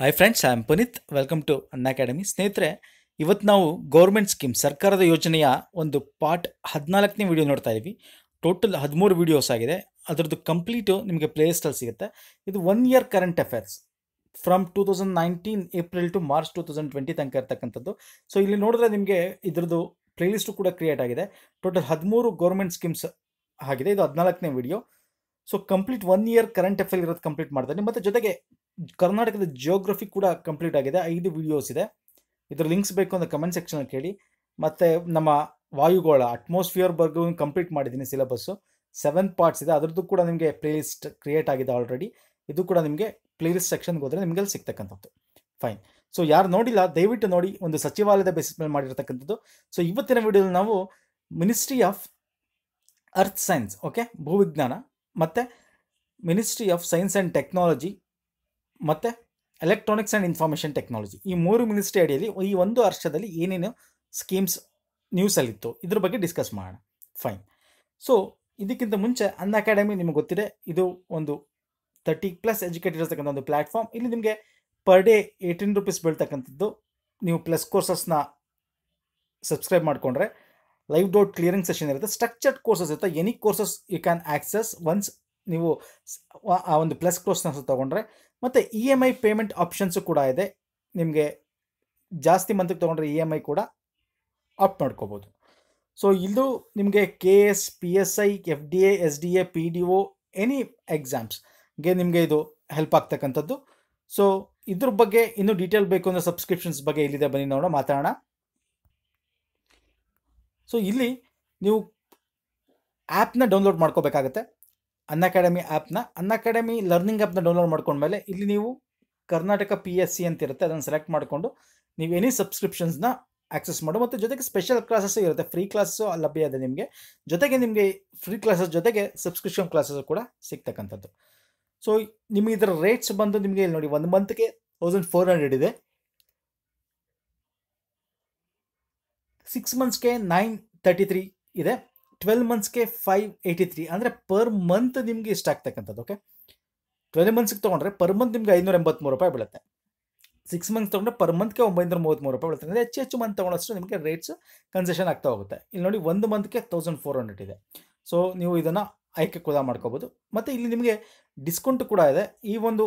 hi friends I am Puneeth welcome to Unacademy ಸ್ನೇಹಿತರೆ ಇವತ್ತು ನಾವು ಗೌರ್ಮೆಂಟ್ ಸ್ಕೀಮ್ ಸರ್ಕಾರದ ಯೋಜನೆಯ ಒಂದು ಪಾರ್ಟ್ ಹದಿನಾಲ್ಕನೇ ವಿಡಿಯೋ ನೋಡ್ತಾ ಇದ್ದೀವಿ ಟೋಟಲ್ ಹದಿಮೂರು ವಿಡಿಯೋಸ್ ಆಗಿದೆ ಅದರದ್ದು ಕಂಪ್ಲೀಟು ನಿಮಗೆ ಪ್ಲೇಲಿಸ್ಟಲ್ಲಿ ಸಿಗುತ್ತೆ ಇದು one year current affairs from two thousand nineteen April to March two thousand twenty ತನಕ ಇರ್ತಕ್ಕಂಥದ್ದು ಸೊ ಇಲ್ಲಿ ನೋಡಿದ್ರೆ ನಿಮಗೆ ಇದರದ್ದು ಪ್ಲೇಲಿಸ್ಟು ಕೂಡ ಕ್ರಿಯೇಟ್ ಆಗಿದೆ ಟೋಟಲ್ ಹದಿಮೂರು ಗೌರ್ಮೆಂಟ್ ಸ್ಕೀಮ್ಸ್ ಆಗಿದೆ ಇದು ಹದಿನಾಲ್ಕನೇ video so complete one year current affair ಇರೋದು ಕಂಪ್ಲೀಟ್ ಮಾಡ್ತಾರೆ ಮತ್ತು ಜೊತೆಗೆ ಕರ್ನಾಟಕದ ಜಿಯೋಗ್ರಫಿ ಕೂಡ ಕಂಪ್ಲೀಟ್ ಆಗಿದೆ ಐದು ವಿಡಿಯೋಸ್ ಇದೆ ಇದ್ರ ಲಿಂಕ್ಸ್ ಬೇಕು ಅಂತ ಕಮೆಂಟ್ ಸೆಕ್ಷನ್ ಕೇಳಿ ಮತ್ತು ನಮ್ಮ ವಾಯುಗೋಳ ಅಟ್ಮಾಸ್ಫಿಯರ್ ಬರ್ಗೂ ಕಂಪ್ಲೀಟ್ ಮಾಡಿದ್ದೀನಿ ಸಿಲೆಬಸ್ಸು ಸೆವೆನ್ ಪಾರ್ಟ್ಸ್ ಇದೆ ಅದರದ್ದು ಕೂಡ ನಿಮಗೆ ಪ್ಲೇಲಿಸ್ಟ್ ಕ್ರಿಯೇಟ್ ಆಗಿದೆ ಆಲ್ರೆಡಿ ಇದು ಕೂಡ ನಿಮಗೆ ಪ್ಲೇಲಿಸ್ಟ್ ಸೆಕ್ಷನ್ಗೆ ಹೋದರೆ ನಿಮಗೆ ಅಲ್ಲಿ ಸಿಗ್ತಕ್ಕಂಥದ್ದು ಫೈನ್ ಸೊ ಯಾರು ನೋಡಿಲ್ಲ ದಯವಿಟ್ಟು ನೋಡಿ ಒಂದು ಸಚಿವಾಲಯದ ಬೇಸಿಸ್ ಮೇಲೆ ಮಾಡಿರ್ತಕ್ಕಂಥದ್ದು ಸೊ ಇವತ್ತಿನ ವಿಡಿಯೋದಲ್ಲಿ ನಾವು Ministry of Earth Science okay ಭೂವಿಜ್ಞಾನ ಮತ್ತು Ministry of Science and Technology ಮತ್ತು ಎಲೆಕ್ಟ್ರಾನಿಕ್ಸ್ ಆ್ಯಂಡ್ ಇನ್ಫಾರ್ಮೇಷನ್ ಟೆಕ್ನಾಲಜಿ ಈ ಮೂರು ಮಿನಿಸ್ಟ್ರಿ ಅಡಿಯಲ್ಲಿ ಈ ಒಂದು ವರ್ಷದಲ್ಲಿ ಏನೇನು ಸ್ಕೀಮ್ಸ್ ನ್ಯೂಸಲ್ಲಿತ್ತು ಇದ್ರ ಬಗ್ಗೆ ಡಿಸ್ಕಸ್ ಮಾಡೋಣ ಫೈನ್ ಸೊ ಇದಕ್ಕಿಂತ ಮುಂಚೆ ಅನ್ ಅಕಾಡೆಮಿ ನಿಮ್ಗೆ ಗೊತ್ತಿದೆ ಇದು ಒಂದು ತರ್ಟಿ ಪ್ಲಸ್ ಎಜುಕೇಟೆಡ್ ಇರತಕ್ಕಂಥ ಒಂದು ಪ್ಲ್ಯಾಟ್ಫಾರ್ಮ್ ಇಲ್ಲಿ ನಿಮಗೆ ಪರ್ ಡೇ ಏಯ್ಟೀನ್ ರುಪೀಸ್ ಬೀಳ್ತಕ್ಕಂಥದ್ದು ನೀವು ಪ್ಲಸ್ ಕೋರ್ಸಸ್ನ ಸಬ್ಸ್ಕ್ರೈಬ್ ಮಾಡಿಕೊಂಡ್ರೆ ಲೈವ್ ಡೌಟ್ ಕ್ಲಿಯರಿಂಗ್ ಸೆಷನ್ ಇರುತ್ತೆ ಸ್ಟ್ರಕ್ಚರ್ಡ್ ಕೋರ್ಸಸ್ ಇರುತ್ತೆ any courses you can access once ನೀವು ಆ ಒಂದು ಪ್ಲಸ್ ಕೋರ್ಸ್ನ ತಗೊಂಡ್ರೆ ಮತ್ತು E M I payment options ಕೂಡ ಇದೆ ನಿಮಗೆ ಜಾಸ್ತಿ ಮಂತ್ಗೆ ತೊಗೊಂಡ್ರೆ ಇ e ಎಮ್ ಐ ಕೂಡ ಆಪ್ ಮಾಡ್ಕೋಬೋದು ಸೊ ಇದು ನಿಮಗೆ K S P S I F D A S D A P D O any ಎಕ್ಸಾಮ್ಸ್ಗೆ ನಿಮಗೆ ಇದು ಹೆಲ್ಪ್ ಆಗ್ತಕ್ಕಂಥದ್ದು ಸೊ ಇದ್ರ ಬಗ್ಗೆ ಇನ್ನೂ ಡೀಟೇಲ್ ಬೇಕು ಅಂದರೆ ಸಬ್ಸ್ಕ್ರಿಪ್ಷನ್ಸ್ ಬಗ್ಗೆ ಇಲ್ಲಿದೆ ಬನ್ನಿ ನೋಡೋಣ ಮಾತಾಡೋಣ ಸೊ ಇಲ್ಲಿ ನೀವು ಆ್ಯಪ್ನ ಡೌನ್ಲೋಡ್ ಮಾಡ್ಕೋಬೇಕಾಗತ್ತೆ ಅನ್ ಅಕಾಡೆಮಿ ಆ್ಯಪ್ನ ಅನ್ ಅಕಾಡೆಮಿ ಲರ್ನಿಂಗ್ ಆ್ಯಪ್ನ ಡೌನ್ಲೋಡ್ ಮಾಡ್ಕೊಂಡ್ಮೇಲೆ ಇಲ್ಲಿ ನೀವು ಕರ್ನಾಟಕ ಪಿ ಎಸ್ ಸಿ ಅಂತಿರುತ್ತೆ ಅದನ್ನು ಸೆಲೆಕ್ಟ್ ಮಾಡಿಕೊಂಡು ನೀವು ಎನಿ ಸಬ್ಸ್ಕ್ರಿಪ್ಷನ್ಸ್ನ ಆಕ್ಸೆಸ್ ಮಾಡು ಮತ್ತು ಜೊತೆಗೆ ಸ್ಪೆಷಲ್ ಕ್ಲಾಸಸ್ಸು ಇರುತ್ತೆ ಫ್ರೀ ಕ್ಲಾಸಸ್ಸು ಲಭ್ಯ ಇದೆ ನಿಮಗೆ ಜೊತೆಗೆ ನಿಮಗೆ ಫ್ರೀ ಕ್ಲಾಸಸ್ ಜೊತೆಗೆ ಸಬ್ಸ್ಕ್ರಿಪ್ಷನ್ ಕ್ಲಾಸಸ್ ಕೂಡ ಸಿಗ್ತಕ್ಕಂಥದ್ದು ಸೊ ನಿಮಗೆ ಇದರ ರೇಟ್ಸ್ ಬಂದು ನಿಮಗೆ ಇಲ್ಲಿ ನೋಡಿ ಒಂದು ಮಂತ್ಗೆ ತೌಸಂಡ್ ಫೋರ್ ಹಂಡ್ರೆಡ್ ಇದೆ ಸಿಕ್ಸ್ ಮಂತ್ಸ್ಗೆ ನೈನ್ ತರ್ಟಿ ತ್ರೀ ಇದೆ ಟ್ವೆಲ್ ಮಂತ್ಸ್ಗೆ ಫೈವ್ ಏಯ್ಟಿ ತ್ರೀ ಅಂದರೆ ಪರ್ ಮಂತ್ ನಿಮಗೆ ಇಷ್ಟ ಆಗ್ತಕ್ಕಂಥದ್ದು ಓಕೆ ಟ್ವೆಲ್ ಮಂತ್ಸ್ಗೆ ತೊಗೊಂಡ್ರೆ ಪರ್ ಮಂತ್ ನಿಮ್ಗೆ ಐನೂರ ಎಂಬತ್ತ್ಮೂರು ರೂಪಾಯಿ ಬೀಳುತ್ತೆ ಸಿಕ್ಸ್ ಮಂತ್ಸ್ ತೊಗೊಂಡ್ರೆ ಪರ್ ಮಂತ್ಗೆ ಒಂಬೈನೂರ ಮೂರು ರೂಪಾಯಿ ಬೀಳುತ್ತೆ ಅಂದರೆ ಹೆಚ್ಚು ಹೆಚ್ಚು ಮಂತ್ ತೊಗೊಳಷ್ಟು ನಿಮಗೆ ರೇಟ್ಸ್ ಕನ್ಸೆಷನ್ ಆಗ್ತಾ ಹೋಗುತ್ತೆ ಇಲ್ಲಿ ನೋಡಿ ಒಂದು ಮಂತ್ಗೆ ತೌಸಂಡ್ ಫೋರ್ ಹಂಡ್ರೆಡ್ ಇದೆ ಸೊ ನೀವು ಇದನ್ನು ಆಯ್ಕೆ ಕೂಡ ಮಾಡ್ಕೋಬೋದು ಮತ್ತು ಇಲ್ಲಿ ನಿಮಗೆ ಡಿಸ್ಕೌಂಟ್ ಕೂಡ ಇದೆ ಈ ಒಂದು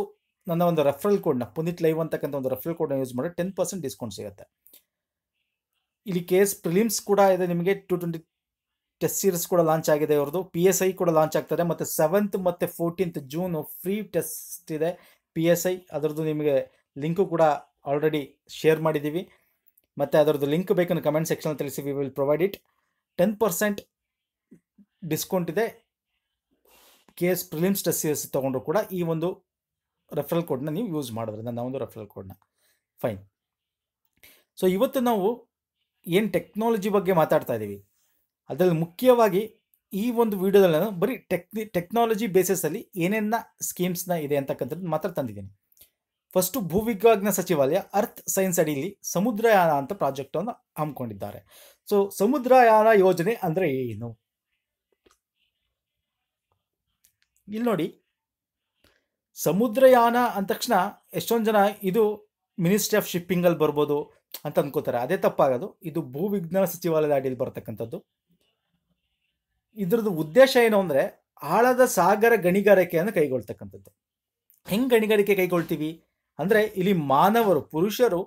ನನ್ನ ಒಂದು ರೆಫರಲ್ ಕೋಡ್ನ ಪುನೀತ್ ಲೈವ್ ಅಂತಕ್ಕಂಥ ಒಂದು ರೆಫರಲ್ ಕೋಡ್ನ ಯೂಸ್ ಮಾಡಿ ಟೆನ್ ಪರ್ಸೆಂಟ್ ಡಿಸ್ಕೌಂಟ್ ಸಿಗುತ್ತೆ ಇಲ್ಲಿ ಕೆ ಎಸ್ ಪ್ರಿಲಿಮ್ಸ್ ಕೂಡ ಇದೆ ನಿಮಗೆ ಟು ಟ್ವೆಂಟಿ ಟೆಸ್ಟ್ ಸೀರೀಸ್ ಕೂಡ ಲಾಂಚ್ ಆಗಿದೆ ಅವ್ರದ್ದು ಪಿ ಎಸ್ ಐ ಕೂಡ ಲಾಂಚ್ ಆಗ್ತದೆ ಮತ್ತು ಸೆವೆಂತ್ ಮತ್ತು ಫೋರ್ಟೀನ್ತ್ ಜೂನು ಫ್ರೀ ಟೆಸ್ಟ್ ಇದೆ ಪಿ ಎಸ್ ಐ ಅದರದ್ದು ನಿಮಗೆ ಲಿಂಕು ಕೂಡ ಆಲ್ರೆಡಿ ಶೇರ್ ಮಾಡಿದ್ದೀವಿ ಮತ್ತು ಅದರದ್ದು ಲಿಂಕ್ ಬೇಕನ್ನು ಕಮೆಂಟ್ ಸೆಕ್ಷನಲ್ಲಿ ತಿಳಿಸಿ we will provide it ten percent discount ಇದೆ K S prelims test series ತೊಗೊಂಡ್ರು ಕೂಡ ಈ ಒಂದು ರೆಫರಲ್ ಕೋಡ್ನ ನೀವು ಯೂಸ್ ಮಾಡಿದ್ರೆ ನನ್ನ ಒಂದು ರೆಫರಲ್ ಕೋಡ್ನ ಫೈನ್ ಸೊ ಇವತ್ತು ನಾವು ಏನು ಟೆಕ್ನಾಲಜಿ ಬಗ್ಗೆ ಮಾತಾಡ್ತಾ ಇದ್ದೀವಿ ಅದರಲ್ಲಿ ಮುಖ್ಯವಾಗಿ ಈ ಒಂದು ವಿಡಿಯೋದಲ್ಲಿ ನಾನು ಬರೀ ಟೆಕ್ನಿ ಟೆಕ್ನಾಲಜಿ ಬೇಸಿಸಲ್ಲಿ ಏನೇನ ಸ್ಕೀಮ್ಸ್ನ ಇದೆ ಅಂತಕ್ಕಂಥದ್ದು ಮಾತ್ರ ತಂದಿದ್ದೀನಿ ಫಸ್ಟು ಭೂವಿಜ್ಞಾನ ಸಚಿವಾಲಯ ಅರ್ಥ್ ಸೈನ್ಸ್ ಅಡಿಯಲ್ಲಿ ಸಮುದ್ರಯಾನ ಅಂತ ಪ್ರಾಜೆಕ್ಟನ್ನು ಹಮ್ಮಿಕೊಂಡಿದ್ದಾರೆ ಸೊ ಸಮುದ್ರಯಾನ ಯೋಜನೆ ಅಂದರೆ ಏನು ಇಲ್ಲಿ ನೋಡಿ ಸಮುದ್ರಯಾನ ಅಂದ ತಕ್ಷಣ ಎಷ್ಟೊಂದು ಜನ ಇದು ಮಿನಿಸ್ಟ್ರಿ ಆಫ್ ಶಿಪ್ಪಿಂಗಲ್ಲಿ ಬರ್ಬೋದು ಅಂತ ಅಂದ್ಕೋತಾರೆ ಅದೇ ತಪ್ಪಾಗೋದು ಇದು ಭೂವಿಜ್ಞಾನ ಸಚಿವಾಲಯದ ಅಡಿಯಲ್ಲಿ ಬರ್ತಕ್ಕಂಥದ್ದು ಇದ್ರದ್ದು ಉದ್ದೇಶ ಏನು ಅಂದರೆ ಆಳದ ಸಾಗರ ಗಣಿಗಾರಿಕೆಯನ್ನು ಕೈಗೊಳ್ತಕ್ಕಂಥದ್ದು ಹೆಂಗೆ ಗಣಿಗಾರಿಕೆ ಕೈಗೊಳ್ತೀವಿ ಅಂದರೆ ಇಲ್ಲಿ ಮಾನವರು ಪುರುಷರು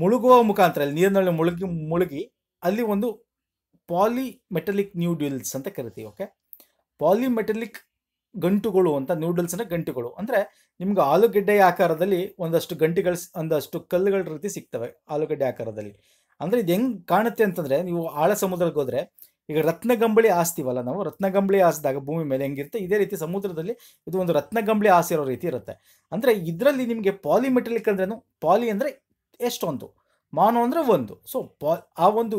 ಮುಳುಗುವ ಮುಖಾಂತರ ಅಲ್ಲಿ ನೀರಿನಲ್ಲಿ ಮುಳುಗಿ ಮುಳುಗಿ ಅಲ್ಲಿ ಒಂದು ಪಾಲಿಮೆಟಲಿಕ್ ನ್ಯೂಡಲ್ಸ್ ಅಂತ ಕರಿತೀವಿ ಓಕೆ ಪಾಲಿಮೆಟಲಿಕ್ ಗಂಟುಗಳು ಅಂತ ಅಂದ್ರೆ ಗಂಟುಗಳು ಅಂದರೆ ನಿಮ್ಗೆ ಆಲೂಗಡ್ಡೆ ಆಕಾರದಲ್ಲಿ ಒಂದಷ್ಟು ಗಂಟೆಗಳು ಒಂದಷ್ಟು ಕಲ್ಲುಗಳ ರೀತಿ ಸಿಗ್ತವೆ ಆಲೂಗಡ್ಡೆ ಆಕಾರದಲ್ಲಿ ಅಂದರೆ ಇದು ಹೆಂಗೆ ಕಾಣುತ್ತೆ ಅಂತಂದರೆ ನೀವು ಆಳ ಸಮುದ್ರಕ್ಕೆ ಹೋದ್ರೆ ಈಗ ರತ್ನಗಂಬಳಿ ಆಸ್ತಿವಲ್ಲ ನಾವು ರತ್ನಗಂಬಳಿ ಆಸಿದಾಗ ಭೂಮಿ ಮೇಲೆ ಹೆಂಗಿರುತ್ತೆ ಇದೇ ರೀತಿ ಸಮುದ್ರದಲ್ಲಿ ಇದು ಒಂದು ರತ್ನಗಂಬಳಿ ಆಸಿರೋ ರೀತಿ ಇರುತ್ತೆ ಅಂದರೆ ಇದರಲ್ಲಿ ನಿಮಗೆ ಪಾಲಿ ಮೆಟಲಿಕ್ ಅಂದ್ರೇನು ಪಾಲಿ ಅಂದರೆ ಎಷ್ಟೊಂದು ಮಾನೋ ಅಂದರೆ ಒಂದು ಸೊ ಪಾ ಆ ಒಂದು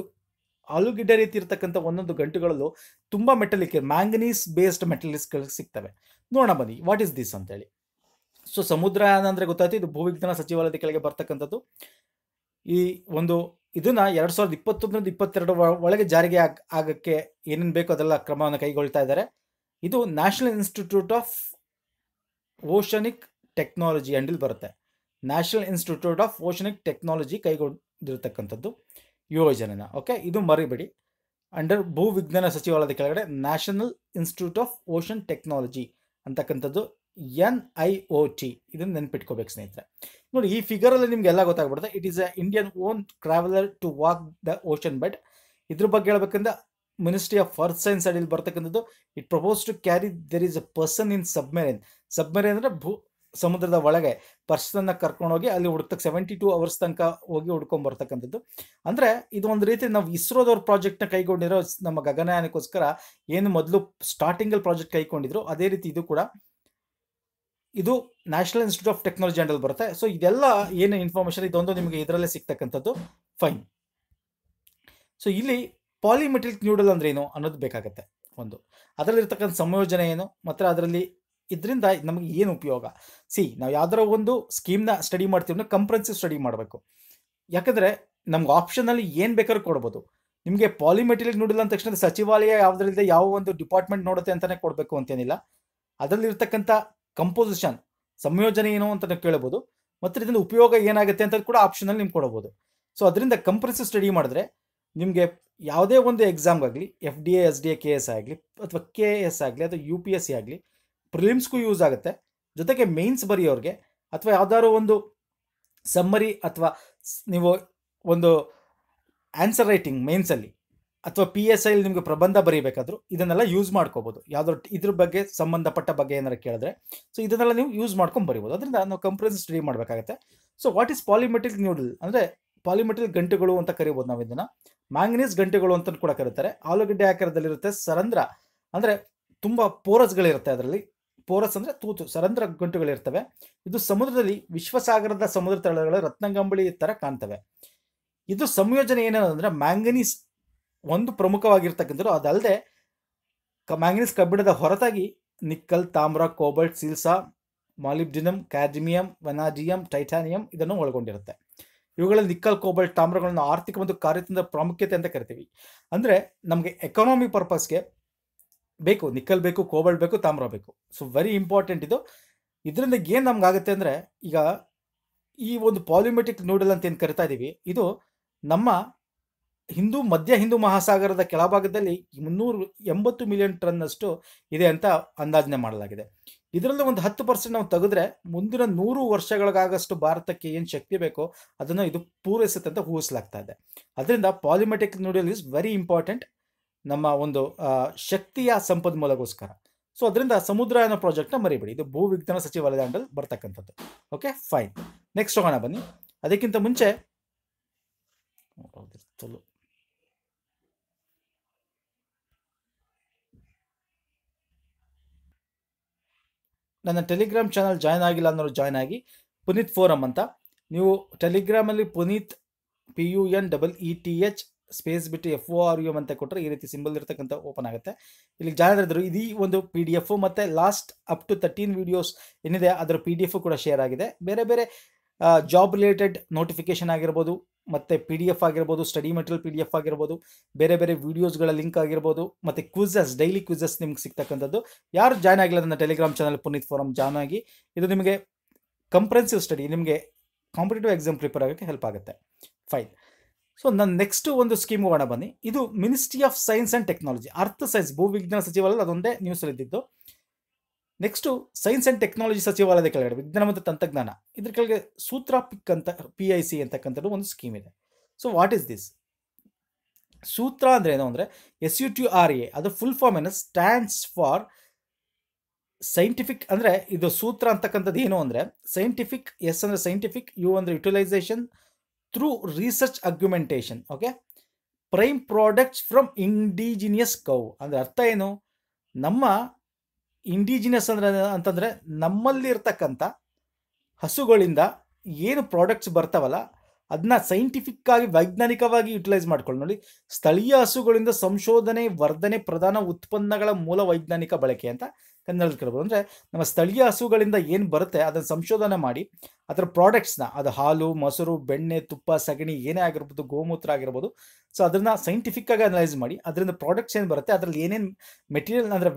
ಆಲೂಗಿಡ್ಡೆ ರೀತಿ ಇರತಕ್ಕಂಥ ಒಂದೊಂದು ಗಂಟುಗಳಲ್ಲೂ ತುಂಬ ಮೆಟಲಿಕ್ ಮ್ಯಾಂಗನೀಸ್ ಬೇಸ್ಡ್ ಮೆಟಲಿಸ್ಗಳು ಸಿಗ್ತವೆ ನೋಡೋಣ ಬನ್ನಿ ವಾಟ್ ಈಸ್ ದಿಸ್ ಅಂತೇಳಿ ಸೊ ಸಮುದ್ರ ಅಂದರೆ ಗೊತ್ತಾಯ್ತು ಇದು ಭೂವಿಜ್ಞಾನ ಸಚಿವಾಲಯದ ಕೆಳಗೆ ಬರ್ತಕ್ಕಂಥದ್ದು ಈ ಒಂದು ಇದನ್ನ ಎರಡ್ ಸಾವಿರದ ಇಪ್ಪತ್ತೊಂದರಿಂದ ಇಪ್ಪತ್ತೆರಡು ಒಳಗೆ ಜಾರಿಗೆ ಆಗಕ್ಕೆ ಏನೇನು ಬೇಕೋ ಅದೆಲ್ಲ ಕ್ರಮವನ್ನು ಕೈಗೊಳ್ತಾ ಇದ್ದಾರೆ ಇದು National Institute of Oceanic Technology ಅಂಡಿಲ್ ಬರುತ್ತೆ National Institute of Oceanic Technology ಕೈಗೊಂಡಿರತಕ್ಕಂಥದ್ದು ಯೋಜನೆನ ಓಕೆ ಇದು ಮರಿಬೇಡಿ ಅಂಡರ್ ಭೂ ವಿಜ್ಞಾನ ಸಚಿವಾಲಯದ ಕೆಳಗಡೆ National Institute of Ocean Technology ಅಂತಕ್ಕಂಥದ್ದು ಎನ್ ಐ ಒ ಟಿ ಇದನ್ನು ನೆನ್ಪಿಟ್ಕೋಬೇಕು ಸ್ನೇಹಿತರೆ ನೋಡಿ ಈ ಫಿಗರ್ ಅಲ್ಲಿ ನಿಮ್ಗೆ ಎಲ್ಲ ಗೊತ್ತಾಗ್ಬಿಡುತ್ತೆ it is a Indian own traveller to walk the ocean bed ಇದ್ರ ಬಗ್ಗೆ ಹೇಳ್ಬೇಕಂದ್ರೆ ಮಿನಿಸ್ಟ್ರಿ ಆಫ್ ಅರ್ತ್ ಸೈನ್ಸ್ ಅಡಿಯಲ್ಲಿ ಬರ್ತಕ್ಕಂಥದ್ದು it propose to carry there is a person in submarine submarine ಅಂದ್ರೆ ಭೂ ಸಮುದ್ರದ ಒಳಗೆ ಪರ್ಸನ್ನ ಹೋಗಿ ಅಲ್ಲಿ ಹುಡುಕ್ತಕ್ಕೆ ಸೆವೆಂಟಿ ಟೂ ಅವರ್ಸ್ ತನಕ ಹೋಗಿ ಹುಡ್ಕೊಂಡ್ ಬರ್ತಕ್ಕಂಥದ್ದು ಅಂದ್ರೆ ಇದು ಒಂದು ರೀತಿ ನಾವು ಇಸ್ರೋದವ್ರ ಪ್ರಾಜೆಕ್ಟ್ನ ಕೈಗೊಂಡಿರೋ ನಮ್ಮ ಗಗನಯಾನಕ್ಕೋಸ್ಕರ ಏನು ಮೊದಲು ಸ್ಟಾರ್ಟಿಂಗಲ್ಲಿ ಪ್ರಾಜೆಕ್ಟ್ ಕೈಗೊಂಡಿದ್ರು ಅದೇ ರೀತಿ ಇದು ಕೂಡ ಇದು ನ್ಯಾಷನಲ್ ಇನ್ಸ್ಟಿಟ್ಯೂಟ್ ಆಫ್ ಟೆಕ್ನಾಲಜಿ ಅಂಡಲ್ಲಿ ಬರುತ್ತೆ ಸೊ ಇದೆಲ್ಲ ಏನು ಇನ್ಫಾರ್ಮೇಶನ್ ಇದೊಂದು ನಿಮಗೆ ಇದರಲ್ಲೇ ಸಿಗ್ತಕ್ಕಂಥದ್ದು ಫೈನ್ ಸೊ ಇಲ್ಲಿ ಪಾಲಿಮೆಟ್ರಿಕ್ ನ್ಯೂಡಲ್ ಅಂದ್ರೆ ಏನು ಅನ್ನೋದು ಬೇಕಾಗುತ್ತೆ ಒಂದು ಅದರಲ್ಲಿರ್ತಕ್ಕಂಥ ಸಂಯೋಜನೆ ಏನು ಮತ್ತು ಅದರಲ್ಲಿ ಇದರಿಂದ ನಮಗೆ ಏನು ಉಪಯೋಗ ಸಿ ನಾವು ಯಾವ್ದಾರ ಒಂದು ಸ್ಕೀಮ್ನ ಸ್ಟಡಿ ಮಾಡ್ತೀವಿ ಅಂದರೆ ಕಂಪ್ರೆನ್ಸಿವ್ ಸ್ಟಡಿ ಮಾಡಬೇಕು ಯಾಕಂದರೆ ನಮ್ಗೆ ಆಪ್ಷನಲ್ಲಿ ಏನು ಬೇಕಾದ್ರೂ ಕೊಡ್ಬೋದು ನಿಮಗೆ ಪಾಲಿಮೆಟ್ರಿಕ್ ನ್ಯೂಡಲ್ ಅಂದ ತಕ್ಷಣ ಸಚಿವಾಲಯ ಯಾವುದರಲ್ಲಿದೆ ಯಾವ ಒಂದು ಡಿಪಾರ್ಟ್ಮೆಂಟ್ ನೋಡುತ್ತೆ ಅಂತಲೇ ಕೊಡಬೇಕು ಅಂತೇನಿಲ್ಲ ಅದರಲ್ಲಿರ್ತಕ್ಕಂಥ ಕಂಪೋಸಿಷನ್ ಸಂಯೋಜನೆ ಏನು ಅಂತ ನಾವು ಕೇಳಬಹುದು ಮತ್ತು ಇದರಿಂದ ಉಪಯೋಗ ಏನಾಗುತ್ತೆ ಅಂತ ಕೂಡ ಆಪ್ಷನಲ್ಲಿ ನಿಮ್ಗೆ ಕೊಡಬಹುದು ಸೊ ಅದರಿಂದ ಕಂಪ್ರೆಸಿವ್ ಸ್ಟಡಿ ಮಾಡಿದ್ರೆ ನಿಮಗೆ ಯಾವುದೇ ಒಂದು ಎಕ್ಸಾಮ್ಗಾಗಲಿ F D A S D A K S ಆಗಲಿ ಅಥವಾ ಕೆ ಎಸ್ ಆಗಲಿ ಅಥವಾ ಯು ಪಿ ಎಸ್ ಸಿ ಆಗಲಿ ಪ್ರಿಲಿಮ್ಸ್ಗೂ ಯೂಸ್ ಆಗುತ್ತೆ ಜೊತೆಗೆ ಮೇನ್ಸ್ ಬರೆಯೋರಿಗೆ ಅಥವಾ ಯಾವ್ದಾದ್ರು ಒಂದು ಸಮ್ಮರಿ ಅಥವಾ ನೀವು ಒಂದು ಆನ್ಸರ್ ರೈಟಿಂಗ್ ಮೇನ್ಸಲ್ಲಿ ಅಥವಾ ಪಿ ಎಸ್ ಐಲಿ ನಿಮಗೆ ಪ್ರಬಂಧ ಬರೀಬೇಕಾದ್ರು ಇದನ್ನೆಲ್ಲ ಯೂಸ್ ಮಾಡ್ಕೋಬೋದು ಯಾವುದೋ ಇದ್ರ ಬಗ್ಗೆ ಸಂಬಂಧಪಟ್ಟ ಬಗ್ಗೆ ಏನಾರು ಕೇಳಿದ್ರೆ ಸೊ ಇದನ್ನೆಲ್ಲ ನೀವು ಯೂಸ್ ಮಾಡ್ಕೊಂಡು ಬರಿಬೋದು ಅದರಿಂದ ನಾವು ಕಂಪ್ರೆನ್ಸ್ ಸ್ಟಡಿ ಮಾಡಬೇಕಾಗುತ್ತೆ so what is polymetallic nodule ಅಂದರೆ ಪಾಲಿಮೆಟ್ರಿಕ್ ಗಂಟೆಗಳು ಅಂತ ಕರಿಬೋದು ನಾವು ಇದನ್ನು ಮ್ಯಾಂಗನೀಸ್ ಗಂಟೆಗಳು ಅಂತ ಕೂಡ ಕರೀತಾರೆ ಆಲೂಗಡ್ಡೆ ಆಕಾರದಲ್ಲಿರುತ್ತೆ ಸರಂಧ್ರ ಅಂದರೆ ತುಂಬ ಪೋರಸ್ಗಳಿರುತ್ತೆ ಅದರಲ್ಲಿ ಪೋರಸ್ ಅಂದರೆ ತೂತು ಸರಂಧ್ರ ಗಂಟುಗಳಿರ್ತವೆ ಇದು ಸಮುದ್ರದಲ್ಲಿ ವಿಶ್ವಸಾಗರದ ಸಮುದ್ರ ತಳಗಳ ರತ್ನಗಂಬಳಿ ಥರ ಕಾಣ್ತವೆ ಇದು ಸಂಯೋಜನೆ ಏನಂದ್ರೆ ಮ್ಯಾಂಗನೀಸ್ ಒಂದು ಪ್ರಮುಖವಾಗಿರ್ತಕ್ಕಂಥದ್ದು ಅದಲ್ಲದೆ ಕ ಮ್ಯಾಂಗನೀಸ್ ಕಬ್ಬಿಣದ ಹೊರತಾಗಿ ನಿಕ್ಕಲ್ ತಾಮ್ರ ಕೋಬಲ್ಟ್ ಸಿಲ್ಸಾ ಮಾಲಿಬ್ಜಿನಮ್ ಕ್ಯಾಡ್ಮಿಯಂ ವೆನಾಜಿಯಂ ಟೈಟಾನಿಯಂ ಇದನ್ನು ಒಳಗೊಂಡಿರುತ್ತೆ ಇವುಗಳಲ್ಲಿ ನಿಕ್ಕಲ್ ಕೋಬಲ್ಟ್ ತಾಮ್ರಗಳನ್ನು ಆರ್ಥಿಕ ಮತ್ತು ಕಾರ್ಯತಂತ್ರ ಪ್ರಾಮುಖ್ಯತೆ ಅಂತ ಕರಿತೀವಿ ಅಂದರೆ ನಮಗೆ ಎಕನಾಮಿ ಪರ್ಪಸ್ಗೆ ಬೇಕು ನಿಕ್ಕಲ್ ಬೇಕು ಕೋಬಲ್ಟ್ ಬೇಕು ತಾಮ್ರ ಬೇಕು ಸೊ ವೆರಿ ಇಂಪಾರ್ಟೆಂಟ್ ಇದು ಇದರಿಂದ ಏನು ನಮಗಾಗುತ್ತೆ ಅಂದರೆ ಈಗ ಈ ಒಂದು ಪಾಲಿಮೆಟಿಕ್ ನೂಡಲ್ ಅಂತ ಏನು ಕರಿತಾ ಇದ್ದೀವಿ ಇದು ನಮ್ಮ ಹಿಂದೂ ಮಧ್ಯ ಹಿಂದೂ ಮಹಾಸಾಗರದ ಕೆಳಭಾಗದಲ್ಲಿ ಮುನ್ನೂರು ಎಂಬತ್ತು ಮಿಲಿಯನ್ ಟನ್ನಷ್ಟು ಇದೆ ಅಂತ ಅಂದಾಜನೆ ಮಾಡಲಾಗಿದೆ ಇದರಲ್ಲಿ ಒಂದು ಹತ್ತು ಪರ್ಸೆಂಟ್ ನಾವು ತೆಗೆದ್ರೆ ಮುಂದಿನ ನೂರು ವರ್ಷಗಳಿಗಾಗಷ್ಟು ಭಾರತಕ್ಕೆ ಏನು ಶಕ್ತಿ ಬೇಕೋ ಅದನ್ನು ಇದು ಪೂರೈಸುತ್ತೆ ಅಂತ ಊಹಿಸಲಾಗ್ತಾ ಇದೆ ಅದರಿಂದ polymetallic nodule is very important ನಮ್ಮ ಒಂದು ಶಕ್ತಿಯ ಸಂಪನ್ಮೂಲಗೋಸ್ಕರ ಸೊ ಅದರಿಂದ ಸಮುದ್ರಯಾನ ಪ್ರಾಜೆಕ್ಟ್ನ ಮರಿಬೇಡಿ ಇದು ಭೂ ವಿಜ್ಞಾನ ಸಚಿವಾಲಯದ ಅಂಡಲ್ಲಿ ಬರ್ತಕ್ಕಂಥದ್ದು ಓಕೆ ಫೈನ್ ನೆಕ್ಸ್ಟ್ ಹೋಗೋಣ ಬನ್ನಿ ಅದಕ್ಕಿಂತ ಮುಂಚೆ ನನ್ನ ಟೆಲಿಗ್ರಾಮ್ ಚಾನಲ್ ಜಾಯ್ನ್ ಆಗಿಲ್ಲ ಅನ್ನೋರು ಜಾಯ್ನ್ ಆಗಿ ಪುನೀತ್ ಫೋರಮ್ ಅಂತ ನೀವು ಟೆಲಿಗ್ರಾಮಲ್ಲಿ Puneeth P U N double E T H space ಬಿಟ್ಟು ಎಫ್ ಒ ಆರ್ ಯು ಅಂತ ಕೊಟ್ಟರೆ ಈ ರೀತಿ ಸಿಂಬಲ್ ಇರ್ತಕ್ಕಂಥ ಓಪನ್ ಆಗುತ್ತೆ ಇಲ್ಲಿ ಜಾಯ್ನ್ ಇದ್ದರು ಇದೀ ಒಂದು ಪಿ ಡಿ ಎಫು ಮತ್ತು last up to thirteen videos ಏನಿದೆ ಅದರ ಪಿ ಡಿ ಎಫ್ ಕೂಡ ಶೇರ್ ಆಗಿದೆ ಬೇರೆ ಬೇರೆ ಜಾಬ್ ರಿಲೇಟೆಡ್ ನೋಟಿಫಿಕೇಷನ್ ಆಗಿರ್ಬೋದು ಮತ್ತು ಪಿ ಡಿ ಎಫ್ ಆಗಿರ್ಬೋದು study material P D F ಆಗಿರ್ಬೋದು ಬೇರೆ ಬೇರೆ ವೀಡಿಯೋಸ್ಗಳ ಲಿಂಕ್ ಆಗಿರ್ಬೋದು ಮತ್ತು ಕ್ವಿಝಸ್ ಡೈಲಿ ಕ್ವಿಝಸ್ ನಿಮ್ಗೆ ಸಿಗ್ತಕ್ಕಂಥದ್ದು ಯಾರು ಜಾಯ್ನ್ ಆಗಿಲ್ಲ ನನ್ನ Telegram channel Puneeth forum join ಆಗಿ ಇದು ನಿಮಗೆ ಕಂಪ್ರೆನ್ಸಿವ್ ಸ್ಟಡಿ ನಿಮಗೆ ಕಾಂಪಿಟೇಟಿವ್ ಎಕ್ಸಾಮ್ ಪ್ರಿಪೇರ್ ಆಗೋಕ್ಕೆ ಹೆಲ್ಪ್ ಆಗುತ್ತೆ ಫೈನ್ ಸೊ ನನ್ನ ನೆಕ್ಸ್ಟ್ ಒಂದು ಸ್ಕೀಮ್ ಒಣ ಬನ್ನಿ ಇದು Ministry of Science and Technology Earth Science ಭೂವಿಜ್ಞಾನ ಸಚಿವಾಲಯ ಅದೊಂದೇ ನ್ಯೂಸಲ್ಲಿ ಇದ್ದಿದ್ದು ನೆಕ್ಸ್ಟು ಸೈನ್ಸ್ ಆ್ಯಂಡ್ ಟೆಕ್ನಾಲಜಿ ಸಚಿವಾಲಯದ ಕೆಳಗಡೆ ವಿಜ್ಞಾನ ಮತ್ತು ತಂತ್ರಜ್ಞಾನ ಇದ್ರ ಕೆಳಗೆ ಸೂತ್ರ ಪಿಕ್ ಅಂತ ಪಿ ಐ ಸಿ ಅಂತಕ್ಕಂಥದ್ದು ಒಂದು ಸ್ಕೀಮ್ ಇದೆ ಸೊ ವಾಟ್ ಇಸ್ ದಿಸ್ ಸೂತ್ರ ಅಂದ್ರೆ ಏನು ಅಂದರೆ S U T R A ಅದು ಫುಲ್ ಫಾರ್ಮ್ ಏನು ಸ್ಟ್ಯಾಂಡ್ಸ್ ಫಾರ್ ಸೈಂಟಿಫಿಕ್ ಅಂದರೆ ಇದು ಸೂತ್ರ ಅಂತಕ್ಕಂಥದ್ದು ಏನು ಅಂದರೆ ಸೈಂಟಿಫಿಕ್ ಎಸ್ ಅಂದರೆ ಸೈಂಟಿಫಿಕ್ ಯು ಅಂದರೆ utilisation through research augmentation okay prime products from indigenous cow ಅಂದರೆ ಅರ್ಥ ಏನು ನಮ್ಮ ಇಂಡಿಜಿನಸ್ ಅಂದ್ರೆ ನಮ್ಮಲ್ಲಿ ನಮ್ಮಲ್ಲಿರ್ತಕ್ಕಂಥ ಹಸುಗಳಿಂದ ಏನು ಪ್ರಾಡಕ್ಟ್ಸ್ ಬರ್ತಾವಲ್ಲ ಅದನ್ನ ಸೈಂಟಿಫಿಕ್ ಆಗಿ ವೈಜ್ಞಾನಿಕವಾಗಿ ಯುಟಿಲೈಸ್ ಮಾಡ್ಕೊಳ್ಳಿ ನೋಡಿ ಸ್ಥಳೀಯ ಹಸುಗಳಿಂದ ಸಂಶೋಧನೆ ವರ್ಧನೆ ಪ್ರಧಾನ ಉತ್ಪನ್ನಗಳ ಮೂಲ ವೈಜ್ಞಾನಿಕ ಬಳಕೆ ಅಂತ ಕನ್ನಡದಲ್ಲಿ ಕೇಳ್ಬೋದು ಅಂದರೆ ನಮ್ಮ ಸ್ಥಳೀಯ ಹಸುಗಳಿಂದ ಏನು ಬರುತ್ತೆ ಅದನ್ನು ಸಂಶೋಧನೆ ಮಾಡಿ ಅದರ ಪ್ರಾಡಕ್ಟ್ಸ್ನ ಅದು ಹಾಲು ಮೊಸರು ಬೆಣ್ಣೆ ತುಪ್ಪ ಸಗಣಿ ಏನೇ ಆಗಿರ್ಬೋದು ಗೋಮೂತ್ರ ಆಗಿರ್ಬೋದು ಸೊ ಅದನ್ನು ಸೈಂಟಿಫಿಕ್ಕಾಗಿ ಅನಲೈಸ್ ಮಾಡಿ ಅದರಿಂದ ಪ್ರಾಡಕ್ಟ್ಸ್ ಏನು ಬರುತ್ತೆ ಅದರಲ್ಲಿ ಏನೇನು ಮೆಟೀರಿಯಲ್ ಅಂದರೆ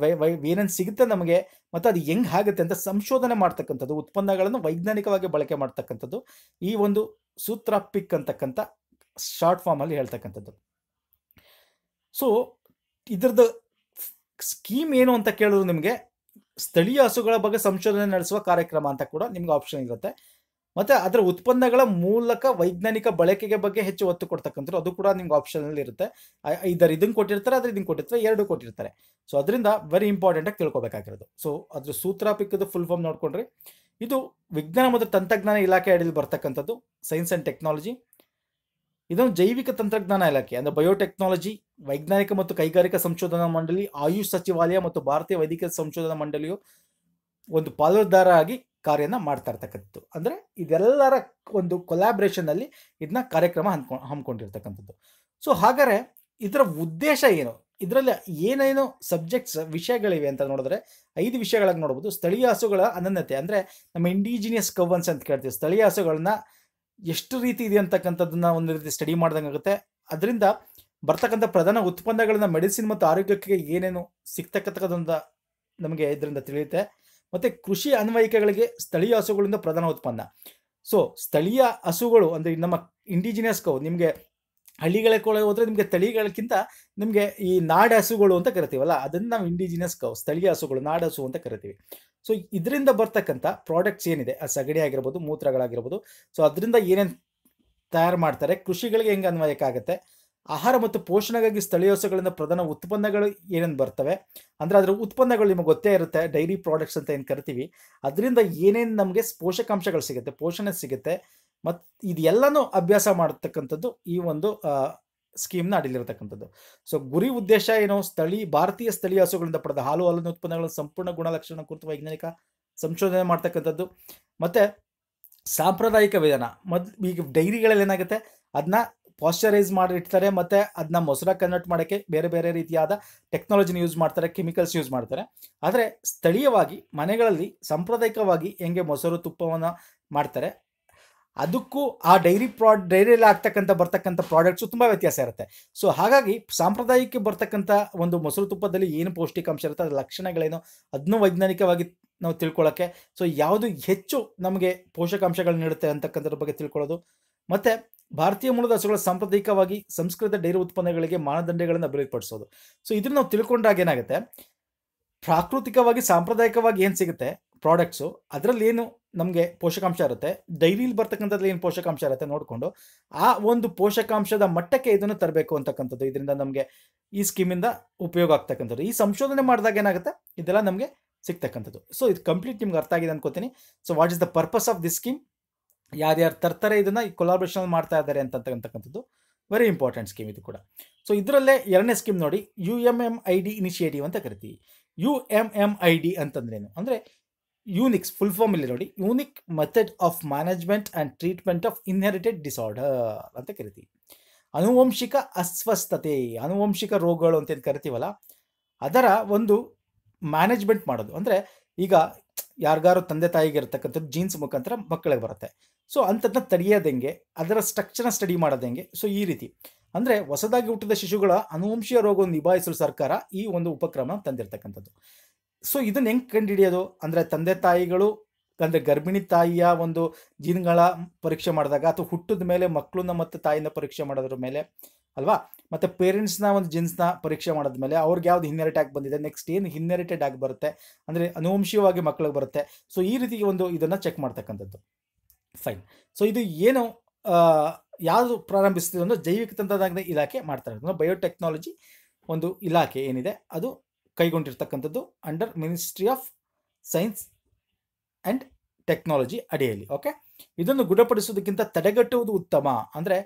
ಏನೇನು ಸಿಗುತ್ತೆ ನಮಗೆ ಮತ್ತು ಅದು ಹೆಂಗೆ ಆಗುತ್ತೆ ಅಂತ ಸಂಶೋಧನೆ ಮಾಡ್ತಕ್ಕಂಥದ್ದು ಉತ್ಪನ್ನಗಳನ್ನು ವೈಜ್ಞಾನಿಕವಾಗಿ ಬಳಕೆ ಮಾಡ್ತಕ್ಕಂಥದ್ದು ಈ ಒಂದು ಸೂತ್ರ ಪಿಕ್ ಅಂತಕ್ಕಂಥ ಶಾರ್ಟ್ ಫಾರ್ಮಲ್ಲಿ ಹೇಳ್ತಕ್ಕಂಥದ್ದು ಸೊ ಇದ್ರದ್ದು ಸ್ಕೀಮ್ ಏನು ಅಂತ ಕೇಳಿದ್ರು ನಿಮಗೆ ಸ್ಥಳೀಯ ಹಸುಗಳ ಬಗ್ಗೆ ಸಂಶೋಧನೆ ನಡೆಸುವ ಕಾರ್ಯಕ್ರಮ ಅಂತ ಕೂಡ ನಿಮ್ಗೆ ಆಪ್ಷನ್ ಇರುತ್ತೆ ಮತ್ತೆ ಅದರ ಉತ್ಪನ್ನಗಳ ಮೂಲಕ ವೈಜ್ಞಾನಿಕ ಬಳಕೆಗೆ ಬಗ್ಗೆ ಹೆಚ್ಚು ಒತ್ತು ಕೊಡ್ತಕ್ಕಂಥದ್ದು ಅದು ಕೂಡ ನಿಮ್ಗೆ ಆಪ್ಷನಲ್ಲಿ ಇರುತ್ತೆ ಇದರ ಇದನ್ನು ಕೊಟ್ಟಿರ್ತಾರೆ ಅದ್ರ ಇದನ್ನು ಕೊಟ್ಟಿರ್ತಾರೆ ಎರಡು ಕೊಟ್ಟಿರ್ತಾರೆ ಸೊ ಅದರಿಂದ ವೆರಿ ಇಂಪಾರ್ಟೆಂಟ್ ಆಗಿ ತಿಳ್ಕೊಬೇಕಾಗಿರೋದು ಸೊ ಅದ್ರ ಸೂತ್ರ ಪಿಕ್ಕದ ಫುಲ್ ಫಾರ್ಮ್ ನೋಡ್ಕೊಂಡ್ರಿ ಇದು ವಿಜ್ಞಾನ ಮತ್ತು ತಂತ್ರಜ್ಞಾನ ಇಲಾಖೆ ಅಡಿಯಲ್ಲಿ ಬರ್ತಕ್ಕಂಥದ್ದು ಸೈನ್ಸ್ ಆ್ಯಂಡ್ ಟೆಕ್ನಾಲಜಿ ಇದೊಂದು ಜೈವಿಕ ತಂತ್ರಜ್ಞಾನ ಇಲಾಖೆ ಅಂದರೆ ಬಯೋಟೆಕ್ನಾಲಜಿ ವೈಜ್ಞಾನಿಕ ಮತ್ತು ಕೈಗಾರಿಕಾ ಸಂಶೋಧನಾ ಮಂಡಳಿ ಆಯುಷ್ ಸಚಿವಾಲಯ ಮತ್ತು ಭಾರತೀಯ ವೈದ್ಯಕೀಯ ಸಂಶೋಧನಾ ಮಂಡಳಿಯು ಒಂದು ಪಾಲುದಾರ ಆಗಿ ಕಾರ್ಯನ ಮಾಡ್ತಾ ಇರ್ತಕ್ಕಂಥದ್ದು ಅಂದರೆ ಇದೆಲ್ಲರ ಒಂದು ಅಲ್ಲಿ ಇದನ್ನ ಕಾರ್ಯಕ್ರಮ ಹಮ್ಮಿಕೊಂಡಿರ್ತಕ್ಕಂಥದ್ದು ಸೊ ಹಾಗಾದರೆ ಇದರ ಉದ್ದೇಶ ಏನು ಇದರಲ್ಲಿ ಏನೇನು ಸಬ್ಜೆಕ್ಟ್ಸ್ ವಿಷಯಗಳಿವೆ ಅಂತ ನೋಡಿದ್ರೆ ಐದು ವಿಷಯಗಳಾಗಿ ನೋಡ್ಬೋದು ಸ್ಥಳೀಯ ಹಸುಗಳ ಅನನ್ಯತೆ ಅಂದರೆ ನಮ್ಮ ಇಂಡಿಜಿನಿಯಸ್ ಕವನ್ಸ್ ಅಂತ ಕೇಳ್ತೀವಿ ಸ್ಥಳೀಯ ಹಸುಗಳನ್ನ ಎಷ್ಟು ರೀತಿ ಇದೆ ಅಂತಕ್ಕಂಥದ್ದನ್ನ ಒಂದು ರೀತಿ ಸ್ಟಡಿ ಆಗುತ್ತೆ ಅದರಿಂದ ಬರ್ತಕ್ಕಂಥ ಪ್ರಧಾನ ಉತ್ಪನ್ನಗಳನ್ನ ಮೆಡಿಸಿನ್ ಮತ್ತು ಆರೋಗ್ಯಕ್ಕೆ ಏನೇನು ಸಿಗ್ತಕ್ಕಂಥದ್ದೊಂದು ನಮಗೆ ಇದರಿಂದ ತಿಳಿಯುತ್ತೆ ಮತ್ತೆ ಕೃಷಿ ಅನ್ವಯಿಕೆಗಳಿಗೆ ಸ್ಥಳೀಯ ಹಸುಗಳಿಂದ ಪ್ರಧಾನ ಉತ್ಪನ್ನ ಸೊ ಸ್ಥಳೀಯ ಹಸುಗಳು ಅಂದರೆ ನಮ್ಮ ಇಂಡಿಜಿನಿಯಸ್ ಕೌ ನಿಮಗೆ ಹಳ್ಳಿಗಳ ಕೊಳ ಹೋದ್ರೆ ನಿಮಗೆ ತಳಿಗಳಕ್ಕಿಂತ ನಿಮಗೆ ಈ ನಾಡ ಹಸುಗಳು ಅಂತ ಕರಿತೀವಲ್ಲ ಅದನ್ನು ನಾವು ಇಂಡಿಜಿನಿಯಸ್ ಕೌ ಸ್ಥಳೀಯ ಹಸುಗಳು ನಾಡ ಹಸು ಅಂತ ಕರಿತೀವಿ ಸೊ ಇದರಿಂದ ಬರ್ತಕ್ಕಂಥ ಪ್ರಾಡಕ್ಟ್ಸ್ ಏನಿದೆ ಆ ಸಗಣಿ ಆಗಿರ್ಬೋದು ಮೂತ್ರಗಳಾಗಿರ್ಬೋದು ಸೊ ಅದರಿಂದ ಏನೇನು ತಯಾರು ಮಾಡ್ತಾರೆ ಕೃಷಿಗಳಿಗೆ ಹೆಂಗೆ ಅನ್ವಯಕ್ಕಾಗುತ್ತೆ ಆಹಾರ ಮತ್ತು ಪೋಷಣೆಗಾಗಿ ಸ್ಥಳೀಯ ಹಸುಗಳಿಂದ ಪ್ರಧಾನ ಉತ್ಪನ್ನಗಳು ಏನೇನು ಬರ್ತವೆ ಅಂದರೆ ಅದರ ಉತ್ಪನ್ನಗಳು ನಿಮಗೆ ಗೊತ್ತೇ ಇರುತ್ತೆ ಡೈರಿ ಪ್ರಾಡಕ್ಟ್ಸ್ ಅಂತ ಏನು ಕರಿತೀವಿ ಅದರಿಂದ ಏನೇನು ನಮಗೆ ಪೋಷಕಾಂಶಗಳು ಸಿಗುತ್ತೆ ಪೋಷಣೆ ಸಿಗುತ್ತೆ ಮತ್ತು ಇದೆಲ್ಲನೂ ಅಭ್ಯಾಸ ಮಾಡತಕ್ಕಂಥದ್ದು ಈ ಒಂದು ಸ್ಕೀಮ್ನ ಅಡಿಲಿರತಕ್ಕಂಥದ್ದು ಸೊ ಗುರಿ ಉದ್ದೇಶ ಏನು ಸ್ಥಳೀಯ ಭಾರತೀಯ ಸ್ಥಳೀಯ ಹಸುಗಳಿಂದ ಪಡೆದ ಹಾಲು ಹಾಲಿನ ಉತ್ಪನ್ನಗಳ ಸಂಪೂರ್ಣ ಗುಣಲಕ್ಷಣ ಕುರಿತು ವೈಜ್ಞಾನಿಕ ಸಂಶೋಧನೆ ಮಾಡ್ತಕ್ಕಂಥದ್ದು ಮತ್ತು ಸಾಂಪ್ರದಾಯಿಕ ವಿಧಾನ ಮದ್ ಈಗ ಡೈರಿಗಳಲ್ಲಿ ಏನಾಗುತ್ತೆ ಅದನ್ನ ಪಾಶ್ಚರೈಸ್ ಮಾಡಿ ಇಡ್ತಾರೆ ಮತ್ತು ಅದನ್ನ ಮೊಸರ ಕನ್ವರ್ಟ್ ಮಾಡೋಕ್ಕೆ ಬೇರೆ ಬೇರೆ ರೀತಿಯಾದ ಟೆಕ್ನಾಲಜಿನ ಯೂಸ್ ಮಾಡ್ತಾರೆ ಕೆಮಿಕಲ್ಸ್ ಯೂಸ್ ಮಾಡ್ತಾರೆ ಆದರೆ ಸ್ಥಳೀಯವಾಗಿ ಮನೆಗಳಲ್ಲಿ ಸಾಂಪ್ರದಾಯಿಕವಾಗಿ ಹೆಂಗೆ ಮೊಸರು ತುಪ್ಪವನ್ನು ಮಾಡ್ತಾರೆ ಅದಕ್ಕೂ ಆ ಡೈರಿ ಪ್ರಾ ಡೈರಿಯಲ್ಲಿ ಆಗ್ತಕ್ಕಂಥ ಬರ್ತಕ್ಕಂಥ ಪ್ರಾಡಕ್ಟ್ಸು ತುಂಬ ವ್ಯತ್ಯಾಸ ಇರುತ್ತೆ ಸೊ ಹಾಗಾಗಿ ಸಾಂಪ್ರದಾಯಿಕಕ್ಕೆ ಬರ್ತಕ್ಕಂಥ ಒಂದು ಮೊಸರು ತುಪ್ಪದಲ್ಲಿ ಏನು ಪೌಷ್ಟಿಕಾಂಶ ಇರುತ್ತೆ ಅದರ ಲಕ್ಷಣಗಳೇನು ಅದನ್ನು ವೈಜ್ಞಾನಿಕವಾಗಿ ನಾವು ತಿಳ್ಕೊಳ್ಳೋಕ್ಕೆ ಸೊ ಯಾವುದು ಹೆಚ್ಚು ನಮಗೆ ಪೋಷಕಾಂಶಗಳನ್ನ ನೀಡುತ್ತೆ ಅಂತಕ್ಕಂಥದ್ರ ಬಗ್ಗೆ ತಿಳ್ಕೊಳ್ಳೋದು ಮತ್ತು ಭಾರತೀಯ ಮೂಲದ ಹಸುಗಳು ಸಾಂಪ್ರದಾಯಿಕವಾಗಿ ಸಂಸ್ಕೃತ ಡೈರಿ ಉತ್ಪನ್ನಗಳಿಗೆ ಮಾನದಂಡಗಳನ್ನು ಅಭಿವೃದ್ಧಿಪಡಿಸೋದು ಸೊ ಇದನ್ನು ನಾವು ತಿಳ್ಕೊಂಡಾಗ ಏನಾಗುತ್ತೆ ಪ್ರಾಕೃತಿಕವಾಗಿ ಸಾಂಪ್ರದಾಯಿಕವಾಗಿ ಏನು ಸಿಗುತ್ತೆ ಪ್ರಾಡಕ್ಟ್ಸು ಅದರಲ್ಲಿ ಏನು ನಮಗೆ ಪೋಷಕಾಂಶ ಇರುತ್ತೆ ಡೈರಿಲಿ ಬರ್ತಕ್ಕಂಥದ್ದು ಏನು ಪೋಷಕಾಂಶ ಇರುತ್ತೆ ನೋಡಿಕೊಂಡು ಆ ಒಂದು ಪೋಷಕಾಂಶದ ಮಟ್ಟಕ್ಕೆ ಇದನ್ನು ತರಬೇಕು ಅಂತಕ್ಕಂಥದ್ದು ಇದರಿಂದ ನಮಗೆ ಈ ಸ್ಕೀಮಿಂದ ಉಪಯೋಗ ಆಗ್ತಕ್ಕಂಥದ್ದು ಈ ಸಂಶೋಧನೆ ಮಾಡಿದಾಗ ಏನಾಗುತ್ತೆ ಇದೆಲ್ಲ ನಮಗೆ ಸಿಗ್ತಕ್ಕಂಥದ್ದು ಸೊ ಇದು ಕಂಪ್ಲೀಟ್ ನಿಮ್ಗೆ ಅರ್ಥ ಆಗಿದೆ ಅನ್ಕೋತೀನಿ so what is the purpose of this scheme ಯಾರ್ಯಾರು ತರ್ತಾರೆ ಇದನ್ನು ಈ ಕೊಲಾಬ್ರೇಷನ್ ಮಾಡ್ತಾ ಇದ್ದಾರೆ ಅಂತಕ್ಕಂಥದ್ದು ವೆರಿ ಇಂಪಾರ್ಟೆಂಟ್ ಸ್ಕೀಮ್ ಇದು ಕೂಡ ಸೊ ಇದರಲ್ಲೇ ಎರಡನೇ ಸ್ಕೀಮ್ ನೋಡಿ U M M I D initiative ಅಂತ ಕರಿತೀವಿ U M M I D ಅಂತಂದ್ರೇನು ಅಂದರೆ ಯೂನಿಕ್ಸ್ ಫುಲ್ ಫಾರ್ಮ್ ಇಲ್ಲಿ ನೋಡಿ unique method of management and treatment of inherited disorder ಅಂತ ಕರಿತೀವಿ ಅನುವಂಶಿಕ ಅಸ್ವಸ್ಥತೆ ಅನುವಂಶಿಕ ರೋಗಗಳು ಅಂತೇನು ಕರಿತೀವಲ್ಲ ಅದರ ಒಂದು ಮ್ಯಾನೇಜ್ಮೆಂಟ್ ಮಾಡೋದು ಅಂದರೆ ಈಗ ಯಾರಿಗಾರು ತಂದೆ ತಾಯಿಗೆ ಇರತಕ್ಕಂಥದ್ದು ಜೀನ್ಸ್ ಮುಖಾಂತರ ಮಕ್ಕಳಿಗೆ ಬರುತ್ತೆ ಸೊ ಅಂಥದ್ದನ್ನ ತಡೆಯೋದಂಗೆ ಅದರ ಸ್ಟ್ರಕ್ಚರ್ನ ಸ್ಟಡಿ ಮಾಡೋದಂಗೆ ಸೊ ಈ ರೀತಿ ಅಂದರೆ ಹೊಸದಾಗಿ ಹುಟ್ಟಿದ ಶಿಶುಗಳ ಅನುವಂಶೀಯ ರೋಗವನ್ನು ನಿಭಾಯಿಸಲು ಸರ್ಕಾರ ಈ ಒಂದು ಉಪಕ್ರಮ ತಂದಿರತಕ್ಕಂಥದ್ದು ಸೊ ಇದನ್ನು ಹೆಂಗೆ ಕಂಡುಹಿಡಿಯೋದು ಅಂದರೆ ತಂದೆ ತಾಯಿಗಳು ಅಂದರೆ ಗರ್ಭಿಣಿ ತಾಯಿಯ ಒಂದು ಜೀನ್ಗಳ ಪರೀಕ್ಷೆ ಮಾಡಿದಾಗ ಅಥವಾ ಹುಟ್ಟಿದ ಮೇಲೆ ಮಕ್ಕಳನ್ನ ಮತ್ತು ತಾಯಿನ ಪರೀಕ್ಷೆ ಮಾಡೋದ್ರ ಮೇಲೆ ಅಲ್ವಾ ಮತ್ತು ಪೇರೆಂಟ್ಸ್ನ ಒಂದು ಜೀನ್ಸ್ನ ಪರೀಕ್ಷೆ ಮೇಲೆ ಅವ್ರಿಗೆ ಯಾವ್ದು ಹಿನ್ನೆರಿಟ್ ಆಗಿ ಬಂದಿದೆ ನೆಕ್ಸ್ಟ್ ಏನು ಹಿನ್ನೆರಿಟೆಡ್ ಆಗಿ ಬರುತ್ತೆ ಅಂದರೆ ಅನುವಂಶೀಯವಾಗಿ ಮಕ್ಕಳಿಗೆ ಬರುತ್ತೆ ಸೊ ಈ ರೀತಿಗೆ ಒಂದು ಇದನ್ನು ಚೆಕ್ ಮಾಡ್ತಕ್ಕಂಥದ್ದು ಫೈನ್ ಸೊ ಇದು ಏನು ಯಾವುದು ಪ್ರಾರಂಭಿಸ್ತಿದೆ ಅಂದರೆ ಜೈವಿಕ ತಂತ್ರಜ್ಞಾನ ಇಲಾಖೆ ಮಾಡ್ತಾರೆ ಬಯೋಟೆಕ್ನಾಲಜಿ ಒಂದು ಇಲಾಖೆ ಏನಿದೆ ಅದು ಕೈಗೊಂಡಿರ್ತಕ್ಕಂಥದ್ದು under Ministry of Science and Technology ಅಡಿಯಲ್ಲಿ ಓಕೆ ಇದನ್ನು ಗುಣಪಡಿಸೋದಕ್ಕಿಂತ ತಡೆಗಟ್ಟುವುದು ಉತ್ತಮ ಅಂದರೆ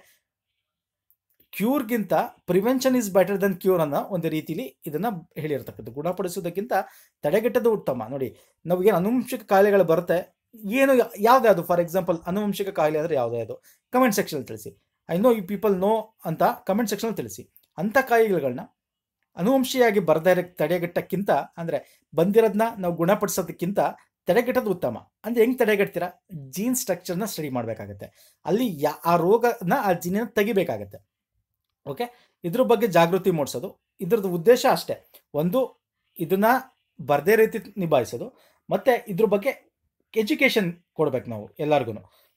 ಕ್ಯೂರ್ಗಿಂತ prevention is better than cure ಅನ್ನೋ ಒಂದು ರೀತಿಲಿ ಇದನ್ನು ಹೇಳಿರ್ತಕ್ಕಂಥದ್ದು ಗುಣಪಡಿಸೋದಕ್ಕಿಂತ ತಡೆಗಟ್ಟೋದು ಉತ್ತಮ ನೋಡಿ ನಮಗೇನು ಅನುವಂಶಿಕ ಕಾಯಿಲೆಗಳು ಬರುತ್ತೆ ಏನು ಯಾವುದೇ ಅದು ಫಾರ್ ಎಕ್ಸಾಂಪಲ್ ಅನುವಂಶಿಕ ಕಾಯಿಲೆ ಅಂದರೆ ಯಾವುದೇ ಅದು ಕಮೆಂಟ್ ಸೆಕ್ಷನ್ ತಿಳಿಸಿ I know you people know ಅಂತ ಕಮೆಂಟ್ ಸೆಕ್ಷನ್ ತಿಳಿಸಿ ಅಂಥ ಕಾಯಿಲೆಗಳನ್ನ ಅನುವಂಶಿಯಾಗಿ ಬರದೇ ತಡೆಗಟ್ಟಕ್ಕಿಂತ ಅಂದರೆ ಬಂದಿರೋದನ್ನ ನಾವು ಗುಣಪಡಿಸೋದಕ್ಕಿಂತ ತಡೆಗಟ್ಟೋದು ಉತ್ತಮ ಅಂದರೆ ಹೆಂಗೆ ತಡೆಗಟ್ತೀರಾ ಜೀನ್ ಸ್ಟ್ರಕ್ಚರ್ನ ಸ್ಟಡಿ ಮಾಡಬೇಕಾಗತ್ತೆ ಅಲ್ಲಿ ಯಾ ಆ ರೋಗನ ಆ ಜೀನನ್ನು ತೆಗಿಬೇಕಾಗತ್ತೆ ಓಕೆ ಇದ್ರ ಬಗ್ಗೆ ಜಾಗೃತಿ ಮೂಡಿಸೋದು ಇದ್ರದ್ದು ಉದ್ದೇಶ ಅಷ್ಟೇ ಒಂದು ಇದನ್ನ ಬರದೇ ರೀತಿ ನಿಭಾಯಿಸೋದು ಮತ್ತೆ ಇದ್ರ ಬಗ್ಗೆ ಎಜುಕೇಷನ್ ಕೊಡ್ಬೇಕು ನಾವು ಎಲ್ಲರಿಗೂ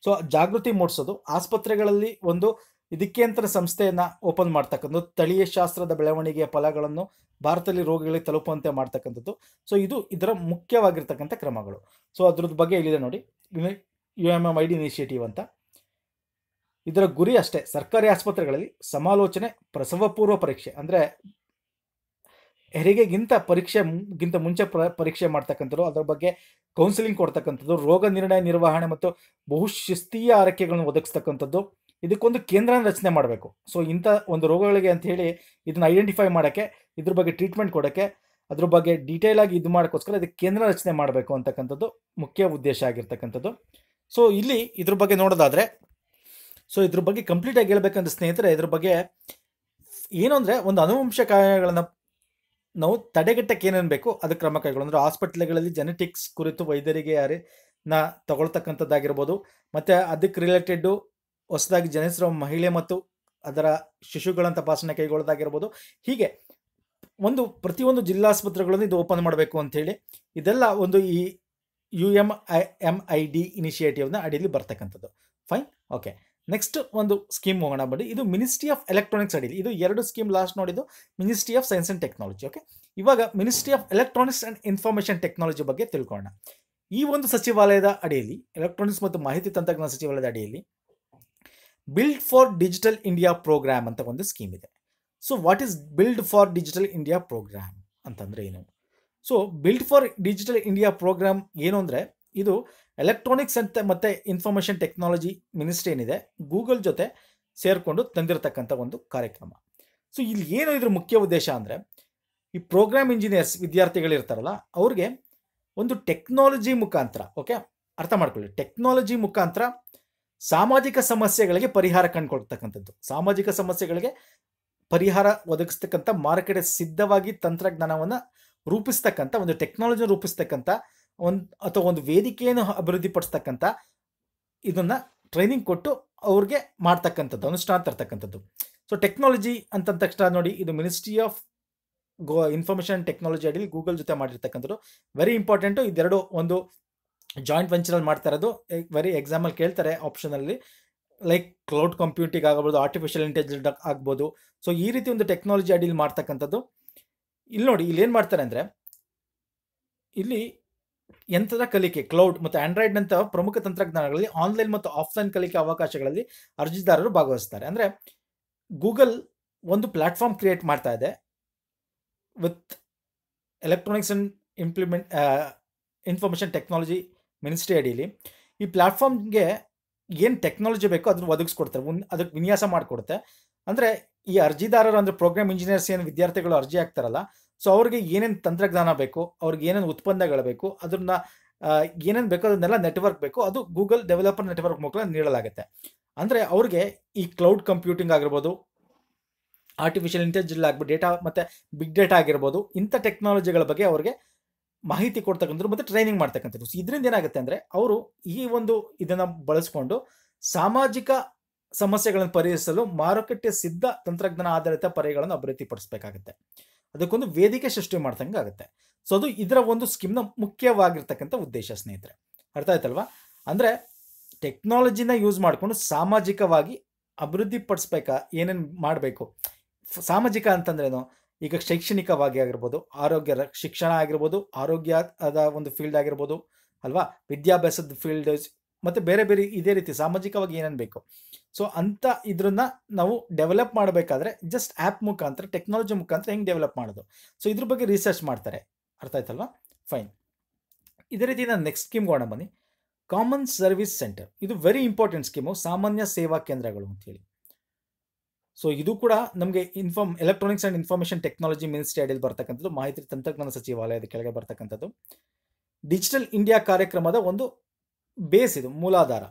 ಸೊ ಜಾಗೃತಿ ಮೂಡಿಸೋದು ಆಸ್ಪತ್ರೆಗಳಲ್ಲಿ ಒಂದು ಇದಕ್ಕೆ ಅಂತ ಸಂಸ್ಥೆಯನ್ನು ಓಪನ್ ಮಾಡ್ತಕ್ಕಂಥದ್ದು ತಳೀಯ ಶಾಸ್ತ್ರದ ಬೆಳವಣಿಗೆಯ ಫಲಗಳನ್ನು ಭಾರತದಲ್ಲಿ ರೋಗಿಗಳಿಗೆ ತಲುಪುವಂತೆ ಮಾಡ್ತಕ್ಕಂಥದ್ದು ಸೊ ಇದು ಇದರ ಮುಖ್ಯವಾಗಿರ್ತಕ್ಕಂಥ ಕ್ರಮಗಳು ಸೊ ಅದ್ರದ್ದು ಬಗ್ಗೆ ಇಲ್ಲಿದೆ ನೋಡಿ U M M I D initiative ಅಂತ ಇದರ ಗುರಿ ಅಷ್ಟೇ ಸರ್ಕಾರಿ ಆಸ್ಪತ್ರೆಗಳಲ್ಲಿ ಸಮಾಲೋಚನೆ ಪ್ರಸವಪೂರ್ವ ಪರೀಕ್ಷೆ ಅಂದರೆ ಹೆರಿಗೆಗಿಂತ ಪರೀಕ್ಷೆ ಗಿಂತ ಮುಂಚೆ ಪರೀಕ್ಷೆ ಮಾಡ್ತಕ್ಕಂಥದ್ದು ಅದರ ಬಗ್ಗೆ ಕೌನ್ಸಿಲಿಂಗ್ ಕೊಡ್ತಕ್ಕಂಥದ್ದು ರೋಗ ನಿರ್ಣಯ ನಿರ್ವಹಣೆ ಮತ್ತು ಬಹುಶಿಸ್ತೀಯ ಆರೈಕೆಗಳನ್ನು ಒದಗಿಸ್ತಕ್ಕಂಥದ್ದು ಇದಕ್ಕೊಂದು ಕೇಂದ್ರನ ರಚನೆ ಮಾಡಬೇಕು ಸೊ ಇಂಥ ಒಂದು ರೋಗಗಳಿಗೆ ಅಂತ ಹೇಳಿ ಇದನ್ನು ಐಡೆಂಟಿಫೈ ಮಾಡೋಕ್ಕೆ ಇದ್ರ ಬಗ್ಗೆ ಟ್ರೀಟ್ಮೆಂಟ್ ಕೊಡೋಕ್ಕೆ ಅದ್ರ ಬಗ್ಗೆ ಡೀಟೇಲ್ ಆಗಿ ಇದು ಮಾಡೋಕ್ಕೋಸ್ಕರ ಇದಕ್ಕೆ ಕೇಂದ್ರ ರಚನೆ ಮಾಡಬೇಕು ಅಂತಕ್ಕಂಥದ್ದು ಮುಖ್ಯ ಉದ್ದೇಶ ಆಗಿರ್ತಕ್ಕಂಥದ್ದು ಸೊ ಇಲ್ಲಿ ಇದ್ರ ಬಗ್ಗೆ ನೋಡೋದಾದರೆ ಸೊ ಇದ್ರ ಬಗ್ಗೆ ಕಂಪ್ಲೀಟಾಗಿ ಹೇಳ್ಬೇಕಂದ್ರೆ ಸ್ನೇಹಿತರೆ ಇದ್ರ ಬಗ್ಗೆ ಏನು ಅಂದರೆ ಒಂದು ಅನುವಂಶ ಕಾರ್ಯಗಳನ್ನು ನಾವು ತಡೆಗಟ್ಟಕ್ಕೆ ಏನೇನು ಬೇಕು ಅದು ಕ್ರಮ ಕೈಗೊಳ್ಳೋದು ಅಂದರೆ ಹಾಸ್ಪಿಟ್ಲ್ಗಳಲ್ಲಿ ಜೆನೆಟಿಕ್ಸ್ ಕುರಿತು ವೈದ್ಯರಿಗೆ ಯಾರೇ ನ ತಗೊಳ್ತಕ್ಕಂಥದ್ದಾಗಿರ್ಬೋದು ಮತ್ತು ಅದಕ್ಕೆ ರಿಲೇಟೆಡ್ಡು ಹೊಸದಾಗಿ ಜನಿಸಿರುವ ಮಹಿಳೆ ಮತ್ತು ಅದರ ಶಿಶುಗಳ ತಪಾಸಣೆ ಕೈಗೊಳ್ಳೋದಾಗಿರ್ಬೋದು ಹೀಗೆ ಒಂದು ಪ್ರತಿಯೊಂದು ಜಿಲ್ಲಾಸ್ಪತ್ರೆಗಳನ್ನು ಇದು ಓಪನ್ ಮಾಡಬೇಕು ಅಂಥೇಳಿ ಇದೆಲ್ಲ ಒಂದು ಈ U M I M I D ಇನಿಷಿಯೇಟಿವ್ನ ಅಡಿಯಲ್ಲಿ ಬರ್ತಕ್ಕಂಥದ್ದು ಫೈನ್ ಓಕೆ ನೆಕ್ಸ್ಟ್ ಒಂದು ಸ್ಕೀಮ್ ಹೋಗೋಣ ಬನ್ನಿ ಇದು ಮಿನಿಸ್ಟ್ರಿ ಆಫ್ ಎಲೆಕ್ಟ್ರಾನಿಕ್ಸ್ ಅಡಿಯಲ್ಲಿ ಇದು ಎರಡು ಸ್ಕೀಮ್ ಲಾಸ್ಟ್ ನೋಡಿದ್ದು Ministry of Science and Technology okay ಇವಾಗ Ministry of Electronics and information Technology ಬಗ್ಗೆ ತಿಳ್ಕೊಳ್ಳೋಣ ಈ ಒಂದು ಸಚಿವಾಲಯದ ಅಡಿಯಲ್ಲಿ ಎಲೆಕ್ಟ್ರಾನಿಕ್ಸ್ ಮತ್ತು ಮಾಹಿತಿ ತಂತ್ರಜ್ಞಾನ ಸಚಿವಾಲಯದ ಅಡಿಯಲ್ಲಿ Build for Digital India Programme ಅಂತ ಒಂದು ಸ್ಕೀಮ್ ಇದೆ so what is Build for Digital India Programme ಅಂತಂದರೆ ಏನು so Build for Digital India Programme ಏನು ಅಂದರೆ ಇದು ಎಲೆಕ್ಟ್ರಾನಿಕ್ಸ್ ಅಂತ ಮತ್ತು ಇನ್ಫಾರ್ಮೇಷನ್ ಟೆಕ್ನಾಲಜಿ ಮಿನಿಸ್ಟ್ರಿ ಏನಿದೆ ಗೂಗಲ್ ಜೊತೆ ಸೇರಿಕೊಂಡು ತಂದಿರತಕ್ಕಂಥ ಒಂದು ಕಾರ್ಯಕ್ರಮ ಸೊ ಇಲ್ಲಿ ಏನು ಇದ್ರ ಮುಖ್ಯ ಉದ್ದೇಶ ಅಂದರೆ ಈ ಪ್ರೋಗ್ರಾಮ್ ಇಂಜಿನಿಯರ್ಸ್ ವಿದ್ಯಾರ್ಥಿಗಳಿರ್ತಾರಲ್ಲ ಅವ್ರಿಗೆ ಒಂದು ಟೆಕ್ನಾಲಜಿ ಮುಖಾಂತರ ಓಕೆ ಅರ್ಥ ಮಾಡ್ಕೊಳ್ಳಿ ಟೆಕ್ನಾಲಜಿ ಮುಖಾಂತರ ಸಾಮಾಜಿಕ ಸಮಸ್ಯೆಗಳಿಗೆ ಪರಿಹಾರ ಕಂಡುಕೊಳ್ತಕ್ಕಂಥದ್ದು ಸಾಮಾಜಿಕ ಸಮಸ್ಯೆಗಳಿಗೆ ಪರಿಹಾರ ಒದಗಿಸ್ತಕ್ಕಂಥ ಮಾರುಕಟ್ಟೆ ಸಿದ್ಧವಾಗಿ ತಂತ್ರಜ್ಞಾನವನ್ನು ರೂಪಿಸ್ತಕ್ಕಂಥ ಒಂದು ಟೆಕ್ನಾಲಜಿ ರೂಪಿಸ್ತಕ್ಕಂಥ ಒಂದು ಅಥವಾ ಒಂದು ವೇದಿಕೆಯನ್ನು ಪಡಿಸ್ತಕ್ಕಂಥ ಇದನ್ನು ಟ್ರೈನಿಂಗ್ ಕೊಟ್ಟು ಅವ್ರಿಗೆ ಮಾಡ್ತಕ್ಕಂಥದ್ದು ಅನುಷ್ಠಾನ ತರ್ತಕ್ಕಂಥದ್ದು ಸೊ ಟೆಕ್ನಾಲಜಿ ಅಂತ ತಕ್ಷಣ ನೋಡಿ ಇದು ಮಿನಿಸ್ಟ್ರಿ ಆಫ್ ಗೋ ಇನ್ಫಾರ್ಮೇಷನ್ ಟೆಕ್ನಾಲಜಿ ಅಡಿಲಿ ಗೂಗಲ್ ಜೊತೆ ಮಾಡಿರ್ತಕ್ಕಂಥದ್ದು ವೆರಿ ಇಂಪಾರ್ಟೆಂಟು ಇದೆರಡು ಒಂದು ಜಾಯಿಂಟ್ ವೆಂಚರಲ್ಲಿ ಮಾಡ್ತಾ ಇರೋದು ವೆರಿ ಎಕ್ಸಾಂಪಲ್ ಕೇಳ್ತಾರೆ ಆಪ್ಷನಲ್ಲಿ ಲೈಕ್ ಕ್ಲೌಡ್ ಕಂಪ್ಯೂಟಿಂಗ್ ಆಗಬಹುದು ಆರ್ಟಿಫಿಷಿಯಲ್ ಇಂಟೆಲಿಜೆಂಟ್ ಆಗ್ಬೋದು ಸೊ ಈ ರೀತಿ ಒಂದು ಟೆಕ್ನಾಲಜಿ ಅಡಿಯಲ್ಲಿ ಮಾಡ್ತಕ್ಕಂಥದ್ದು ಇಲ್ಲಿ ನೋಡಿ ಇಲ್ಲಿ ಏನು ಮಾಡ್ತಾರೆ ಅಂದರೆ ಇಲ್ಲಿ ಯಂತ್ರದ ಕಲಿಕೆ ಕ್ಲೌಡ್ ಮತ್ತು ಆಂಡ್ರಾಯ್ಡ್ ನಂತಹ ಪ್ರಮುಖ ತಂತ್ರಜ್ಞಾನಗಳಲ್ಲಿ ಆನ್ಲೈನ್ ಮತ್ತು ಆಫ್ಲೈನ್ ಕಲಿಕೆ ಅವಕಾಶಗಳಲ್ಲಿ ಅರ್ಜಿದಾರರು ಭಾಗವಹಿಸ್ತಾರೆ ಅಂದರೆ ಗೂಗಲ್ ಒಂದು ಪ್ಲಾಟ್ಫಾರ್ಮ್ ಕ್ರಿಯೇಟ್ ಮಾಡ್ತಾ ಇದೆ with electronics and implement information technology ministry ಅಡಿಯಲ್ಲಿ ಈ ಪ್ಲ್ಯಾಟ್ಫಾರ್ಮ್ಗೆ ಏನು ಟೆಕ್ನಾಲಜಿ ಬೇಕೋ ಅದನ್ನು ಒದಗಿಸ್ಕೊಡ್ತಾರೆ ಅದಕ್ಕೆ ವಿನ್ಯಾಸ ಮಾಡಿಕೊಡುತ್ತೆ ಅಂದರೆ ಈ ಅರ್ಜಿದಾರರು ಅಂದರೆ ಪ್ರೋಗ್ರಾಮ್ ಇಂಜಿನಿಯರ್ಸ್ ಏನು ವಿದ್ಯಾರ್ಥಿಗಳು ಅರ್ಜಿ ಹಾಕ್ತಾರಲ್ಲ ಸೊ ಅವ್ರಿಗೆ ಏನೇನು ತಂತ್ರಜ್ಞಾನ ಬೇಕು ಅವ್ರಿಗೆ ಏನೇನು ಉತ್ಪನ್ನಗಳು ಬೇಕು ಅದನ್ನ ಏನೇನು ಬೇಕೋ ಅದನ್ನೆಲ್ಲ ನೆಟ್ವರ್ಕ್ ಬೇಕು ಅದು ಗೂಗಲ್ ಡೆವಲಪರ್ ನೆಟ್ವರ್ಕ್ ಮೂಲಕ ನೀಡಲಾಗುತ್ತೆ ಅಂದರೆ ಅವ್ರಿಗೆ ಈ ಕ್ಲೌಡ್ ಕಂಪ್ಯೂಟಿಂಗ್ ಆಗಿರ್ಬೋದು ಆರ್ಟಿಫಿಷಿಯಲ್ ಇಂಟೆಲಿಜೆನ್ಸ್ ಆಗ್ಬೋದು ಡೇಟಾ ಮತ್ತು ಬಿಗ್ ಡೇಟಾ ಆಗಿರ್ಬೋದು ಇಂಥ ಟೆಕ್ನಾಲಜಿಗಳ ಬಗ್ಗೆ ಅವ್ರಿಗೆ ಮಾಹಿತಿ ಕೊಡ್ತಕ್ಕಂಥದ್ದು ಮತ್ತು ಟ್ರೈನಿಂಗ್ ಮಾಡ್ತಕ್ಕಂಥದ್ದು ಇದರಿಂದ ಏನಾಗುತ್ತೆ ಅಂದರೆ ಅವರು ಈ ಒಂದು ಇದನ್ನು ಬಳಸ್ಕೊಂಡು ಸಾಮಾಜಿಕ ಸಮಸ್ಯೆಗಳನ್ನು ಪರಿಹರಿಸಲು ಮಾರುಕಟ್ಟೆ ಸಿದ್ಧ ತಂತ್ರಜ್ಞಾನ ಆಧಾರಿತ ಪರಿಗಳನ್ನು ಅಭಿವೃದ್ಧಿಪಡಿಸಬೇಕಾಗುತ್ತೆ ಅದಕ್ಕೊಂದು ವೇದಿಕೆ ಸೃಷ್ಟಿ ಮಾಡ್ದಂಗೆ ಆಗುತ್ತೆ ಸೊ ಅದು ಇದರ ಒಂದು ಸ್ಕೀಮ್ನ ಮುಖ್ಯವಾಗಿರ್ತಕ್ಕಂಥ ಉದ್ದೇಶ ಸ್ನೇಹಿತರೆ ಅರ್ಥ ಆಯ್ತಲ್ವಾ ಅಂದರೆ ಟೆಕ್ನಾಲಜಿನ ಯೂಸ್ ಮಾಡಿಕೊಂಡು ಸಾಮಾಜಿಕವಾಗಿ ಅಭಿವೃದ್ಧಿ ಪಡಿಸ್ಬೇಕಾ ಏನೇನು ಮಾಡಬೇಕು ಸಾಮಾಜಿಕ ಅಂತಂದ್ರೇನು ಈಗ ಶೈಕ್ಷಣಿಕವಾಗಿ ಆಗಿರ್ಬೋದು ಆರೋಗ್ಯ ಶಿಕ್ಷಣ ಆಗಿರ್ಬೋದು ಆರೋಗ್ಯದ ಒಂದು ಫೀಲ್ಡ್ ಆಗಿರ್ಬೋದು ಅಲ್ವಾ ವಿದ್ಯಾಭ್ಯಾಸದ ಫೀಲ್ಡ್ ಮತ್ತು ಬೇರೆ ಬೇರೆ ಇದೇ ರೀತಿ ಸಾಮಾಜಿಕವಾಗಿ ಏನೇನು ಬೇಕು ಸೊ ಅಂಥ ಇದ್ರನ್ನ ನಾವು ಡೆವಲಪ್ ಮಾಡಬೇಕಾದ್ರೆ ಜಸ್ಟ್ ಆ್ಯಪ್ ಮುಖಾಂತರ ಟೆಕ್ನಾಲಜಿ ಮುಖಾಂತರ ಹೆಂಗೆ ಡೆವಲಪ್ ಮಾಡೋದು ಸೊ ಇದ್ರ ಬಗ್ಗೆ ರಿಸರ್ಚ್ ಮಾಡ್ತಾರೆ ಅರ್ಥ ಆಯ್ತಲ್ವಾ ಫೈನ್ ಇದೇ ರೀತಿ ನಾನು ನೆಕ್ಸ್ಟ್ ಸ್ಕೀಮ್ ಹೋಗೋಣ ಬನ್ನಿ ಕಾಮನ್ ಸರ್ವಿಸ್ ಸೆಂಟರ್ ಇದು ವೆರಿ ಇಂಪಾರ್ಟೆಂಟ್ ಸ್ಕೀಮು ಸಾಮಾನ್ಯ ಸೇವಾ ಕೇಂದ್ರಗಳು ಅಂತೇಳಿ ಸೊ ಇದು ಕೂಡ ನಮಗೆ inform electronics and information technology ministry ಅಡಿಯಲ್ಲಿ ಬರ್ತಕ್ಕಂಥದ್ದು ಮಾಹಿತಿ ತಂತ್ರಜ್ಞಾನ ಸಚಿವಾಲಯದ ಕೆಳಗೆ ಬರ್ತಕ್ಕಂಥದ್ದು ಡಿಜಿಟಲ್ ಇಂಡಿಯಾ ಕಾರ್ಯಕ್ರಮದ ಒಂದು ಬೇಸ್ ಇದು ಮೂಲಾಧಾರ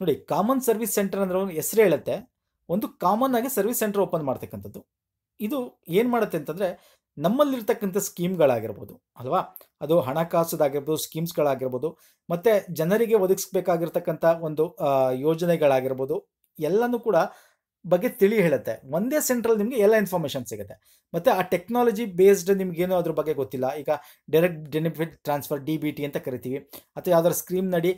ನೋಡಿ ಕಾಮನ್ ಸರ್ವಿಸ್ ಸೆಂಟರ್ ಅಂದ್ರೆ ಒಂದು ಹೆಸರು ಹೇಳುತ್ತೆ ಒಂದು ಕಾಮನ್ ಆಗಿ ಸರ್ವಿಸ್ ಸೆಂಟರ್ ಓಪನ್ ಮಾಡ್ತಕ್ಕಂಥದ್ದು ಇದು ಏನು ಮಾಡುತ್ತೆ ಅಂತಂದರೆ ನಮ್ಮಲ್ಲಿರ್ತಕ್ಕಂಥ ಸ್ಕೀಮ್ಗಳಾಗಿರ್ಬೋದು ಅಲ್ವಾ ಅದು ಹಣಕಾಸುದಾಗಿರ್ಬೋದು ಸ್ಕೀಮ್ಸ್ಗಳಾಗಿರ್ಬೋದು ಮತ್ತು ಜನರಿಗೆ ಒದಗಿಸ್ಬೇಕಾಗಿರ್ತಕ್ಕಂಥ ಒಂದು ಯೋಜನೆಗಳಾಗಿರ್ಬೋದು ಎಲ್ಲನೂ ಕೂಡ ಬಗ್ಗೆ ತಿಳಿ ಹೇಳುತ್ತೆ ಒಂದೇ ಸೆಂಟ್ರಲ್ಲಿ ನಿಮಗೆ ಎಲ್ಲ ಇನ್ಫಾರ್ಮೇಷನ್ ಸಿಗುತ್ತೆ ಮತ್ತು ಆ ಟೆಕ್ನಾಲಜಿ ಬೇಸ್ಡ್ ನಿಮಗೇನು ಅದ್ರ ಬಗ್ಗೆ ಗೊತ್ತಿಲ್ಲ ಈಗ direct benefit transfer D B T ಅಂತ ಕರಿತೀವಿ ಅಥವಾ ಯಾವ್ದಾದ್ರು ಸ್ಕ್ರೀಮ್ ನಡಿ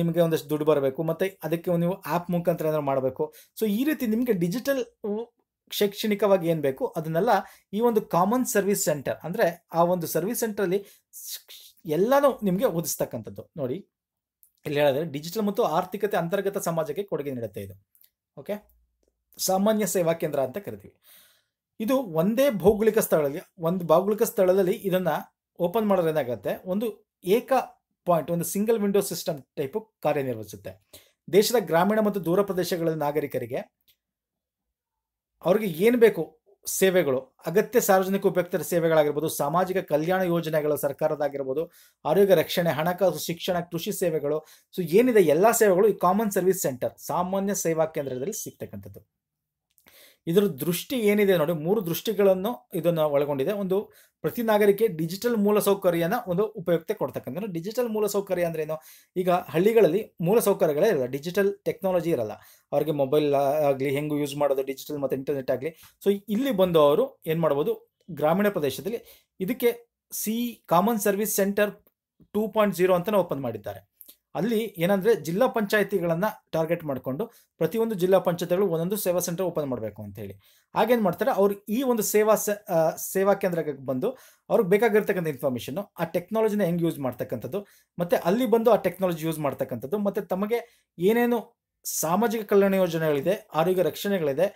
ನಿಮಗೆ ಒಂದಷ್ಟು ದುಡ್ಡು ಬರಬೇಕು ಮತ್ತು ಅದಕ್ಕೆ ನೀವು ಆ್ಯಪ್ ಮುಖಾಂತರ ಏನಾದ್ರು ಮಾಡಬೇಕು ಸೊ ಈ ರೀತಿ ನಿಮಗೆ ಡಿಜಿಟಲ್ ಶೈಕ್ಷಣಿಕವಾಗಿ ಏನು ಬೇಕು ಅದನ್ನೆಲ್ಲ ಈ ಒಂದು ಕಾಮನ್ ಸರ್ವಿಸ್ ಸೆಂಟರ್ ಅಂದರೆ ಆ ಒಂದು ಸರ್ವಿಸ್ ಸೆಂಟ್ರಲ್ಲಿ ಎಲ್ಲನೂ ನಿಮಗೆ ಓದಿಸ್ತಕ್ಕಂಥದ್ದು ನೋಡಿ ಇಲ್ಲಿ ಹೇಳಿದ್ರೆ ಡಿಜಿಟಲ್ ಮತ್ತು ಆರ್ಥಿಕತೆ ಅಂತರ್ಗತ ಸಮಾಜಕ್ಕೆ ಕೊಡುಗೆ ನೀಡುತ್ತೆ ಇದು ಓಕೆ ಸಾಮಾನ್ಯ ಸೇವಾ ಕೇಂದ್ರ ಅಂತ ಕರಿತೀವಿ ಇದು ಒಂದೇ ಭೌಗೋಳಿಕ ಸ್ಥಳದಲ್ಲಿ ಒಂದು ಭೌಗೋಳಿಕ ಸ್ಥಳದಲ್ಲಿ ಇದನ್ನ ಓಪನ್ ಮಾಡೋದ್ರೇನಾಗುತ್ತೆ ಒಂದು ಏಕ ಪಾಯಿಂಟ್ ಒಂದು ಸಿಂಗಲ್ ವಿಂಡೋ ಸಿಸ್ಟಮ್ ಟೈಪ್ ಕಾರ್ಯನಿರ್ವಹಿಸುತ್ತೆ ದೇಶದ ಗ್ರಾಮೀಣ ಮತ್ತು ದೂರ ಪ್ರದೇಶಗಳ ನಾಗರಿಕರಿಗೆ ಅವ್ರಿಗೆ ಏನು ಬೇಕು ಸೇವೆಗಳು ಅಗತ್ಯ ಸಾರ್ವಜನಿಕ ಉಪಯುಕ್ತ ಸೇವೆಗಳಾಗಿರ್ಬೋದು ಸಾಮಾಜಿಕ ಕಲ್ಯಾಣ ಯೋಜನೆಗಳು ಸರ್ಕಾರದಾಗಿರ್ಬೋದು ಆರೋಗ್ಯ ರಕ್ಷಣೆ ಹಣಕಾಸು ಶಿಕ್ಷಣ ಕೃಷಿ ಸೇವೆಗಳು ಸೊ ಏನಿದೆ ಎಲ್ಲ ಸೇವೆಗಳು ಈ ಕಾಮನ್ ಸರ್ವಿಸ್ ಸೆಂಟರ್ ಸಾಮಾನ್ಯ ಸೇವಾ ಕೇಂದ್ರದಲ್ಲಿ ಸಿಗ್ತಕ್ಕಂಥದ್ದು ಇದರ ದೃಷ್ಟಿ ಏನಿದೆ ನೋಡಿ ಮೂರು ದೃಷ್ಟಿಗಳನ್ನು ಇದನ್ನು ಒಳಗೊಂಡಿದೆ ಒಂದು ಪ್ರತಿ ನಾಗರಿಕೆ ಡಿಜಿಟಲ್ ಮೂಲಸೌಕರ್ಯನ ಒಂದು ಉಪಯುಕ್ತ ಕೊಡ್ತಕ್ಕಂಥ ಡಿಜಿಟಲ್ ಮೂಲಸೌಕರ್ಯ ಅಂದ್ರೆ ಏನು ಈಗ ಹಳ್ಳಿಗಳಲ್ಲಿ ಮೂಲಸೌಕರ್ಯಗಳೇ ಇರಲ್ಲ ಡಿಜಿಟಲ್ ಟೆಕ್ನಾಲಜಿ ಇರಲ್ಲ ಅವ್ರಿಗೆ ಮೊಬೈಲ್ ಆಗಲಿ ಹೆಂಗು ಯೂಸ್ ಮಾಡೋದು ಡಿಜಿಟಲ್ ಮತ್ತು ಇಂಟರ್ನೆಟ್ ಆಗಲಿ ಸೊ ಇಲ್ಲಿ ಬಂದು ಅವರು ಏನು ಮಾಡ್ಬೋದು ಗ್ರಾಮೀಣ ಪ್ರದೇಶದಲ್ಲಿ ಇದಕ್ಕೆ C common service centre two point zero ಅಂತಲೇ ಓಪನ್ ಮಾಡಿದ್ದಾರೆ ಅಲ್ಲಿ ಏನಂದ್ರೆ ಜಿಲ್ಲಾ ಪಂಚಾಯತಿಗಳನ್ನ ಟಾರ್ಗೆಟ್ ಮಾಡಿಕೊಂಡು ಪ್ರತಿಯೊಂದು ಜಿಲ್ಲಾ ಪಂಚಾಯತ್ಗಳು ಒಂದೊಂದು ಸೇವಾ ಸೆಂಟರ್ ಓಪನ್ ಮಾಡಬೇಕು ಅಂತ ಹೇಳಿ ಹಾಗೇನ್ ಮಾಡ್ತಾರೆ ಅವ್ರು ಈ ಒಂದು ಸೇವಾ ಸೇವಾ ಕೇಂದ್ರಕ್ಕೆ ಬಂದು ಅವ್ರಿಗೆ ಬೇಕಾಗಿರ್ತಕ್ಕಂಥ ಇನ್ಫಾರ್ಮೇಶನ್ ಆ ಟೆಕ್ನಾಲಜಿನ ಹೆಂಗೆ ಯೂಸ್ ಮಾಡ್ತಕ್ಕಂಥದ್ದು ಮತ್ತೆ ಅಲ್ಲಿ ಬಂದು ಆ ಟೆಕ್ನಾಲಜಿ ಯೂಸ್ ಮಾಡ್ತಕ್ಕಂಥದ್ದು ಮತ್ತೆ ತಮಗೆ ಏನೇನು ಸಾಮಾಜಿಕ ಕಲ್ಯಾಣ ಯೋಜನೆಗಳಿದೆ ಆರೋಗ್ಯ ರಕ್ಷಣೆಗಳಿದೆ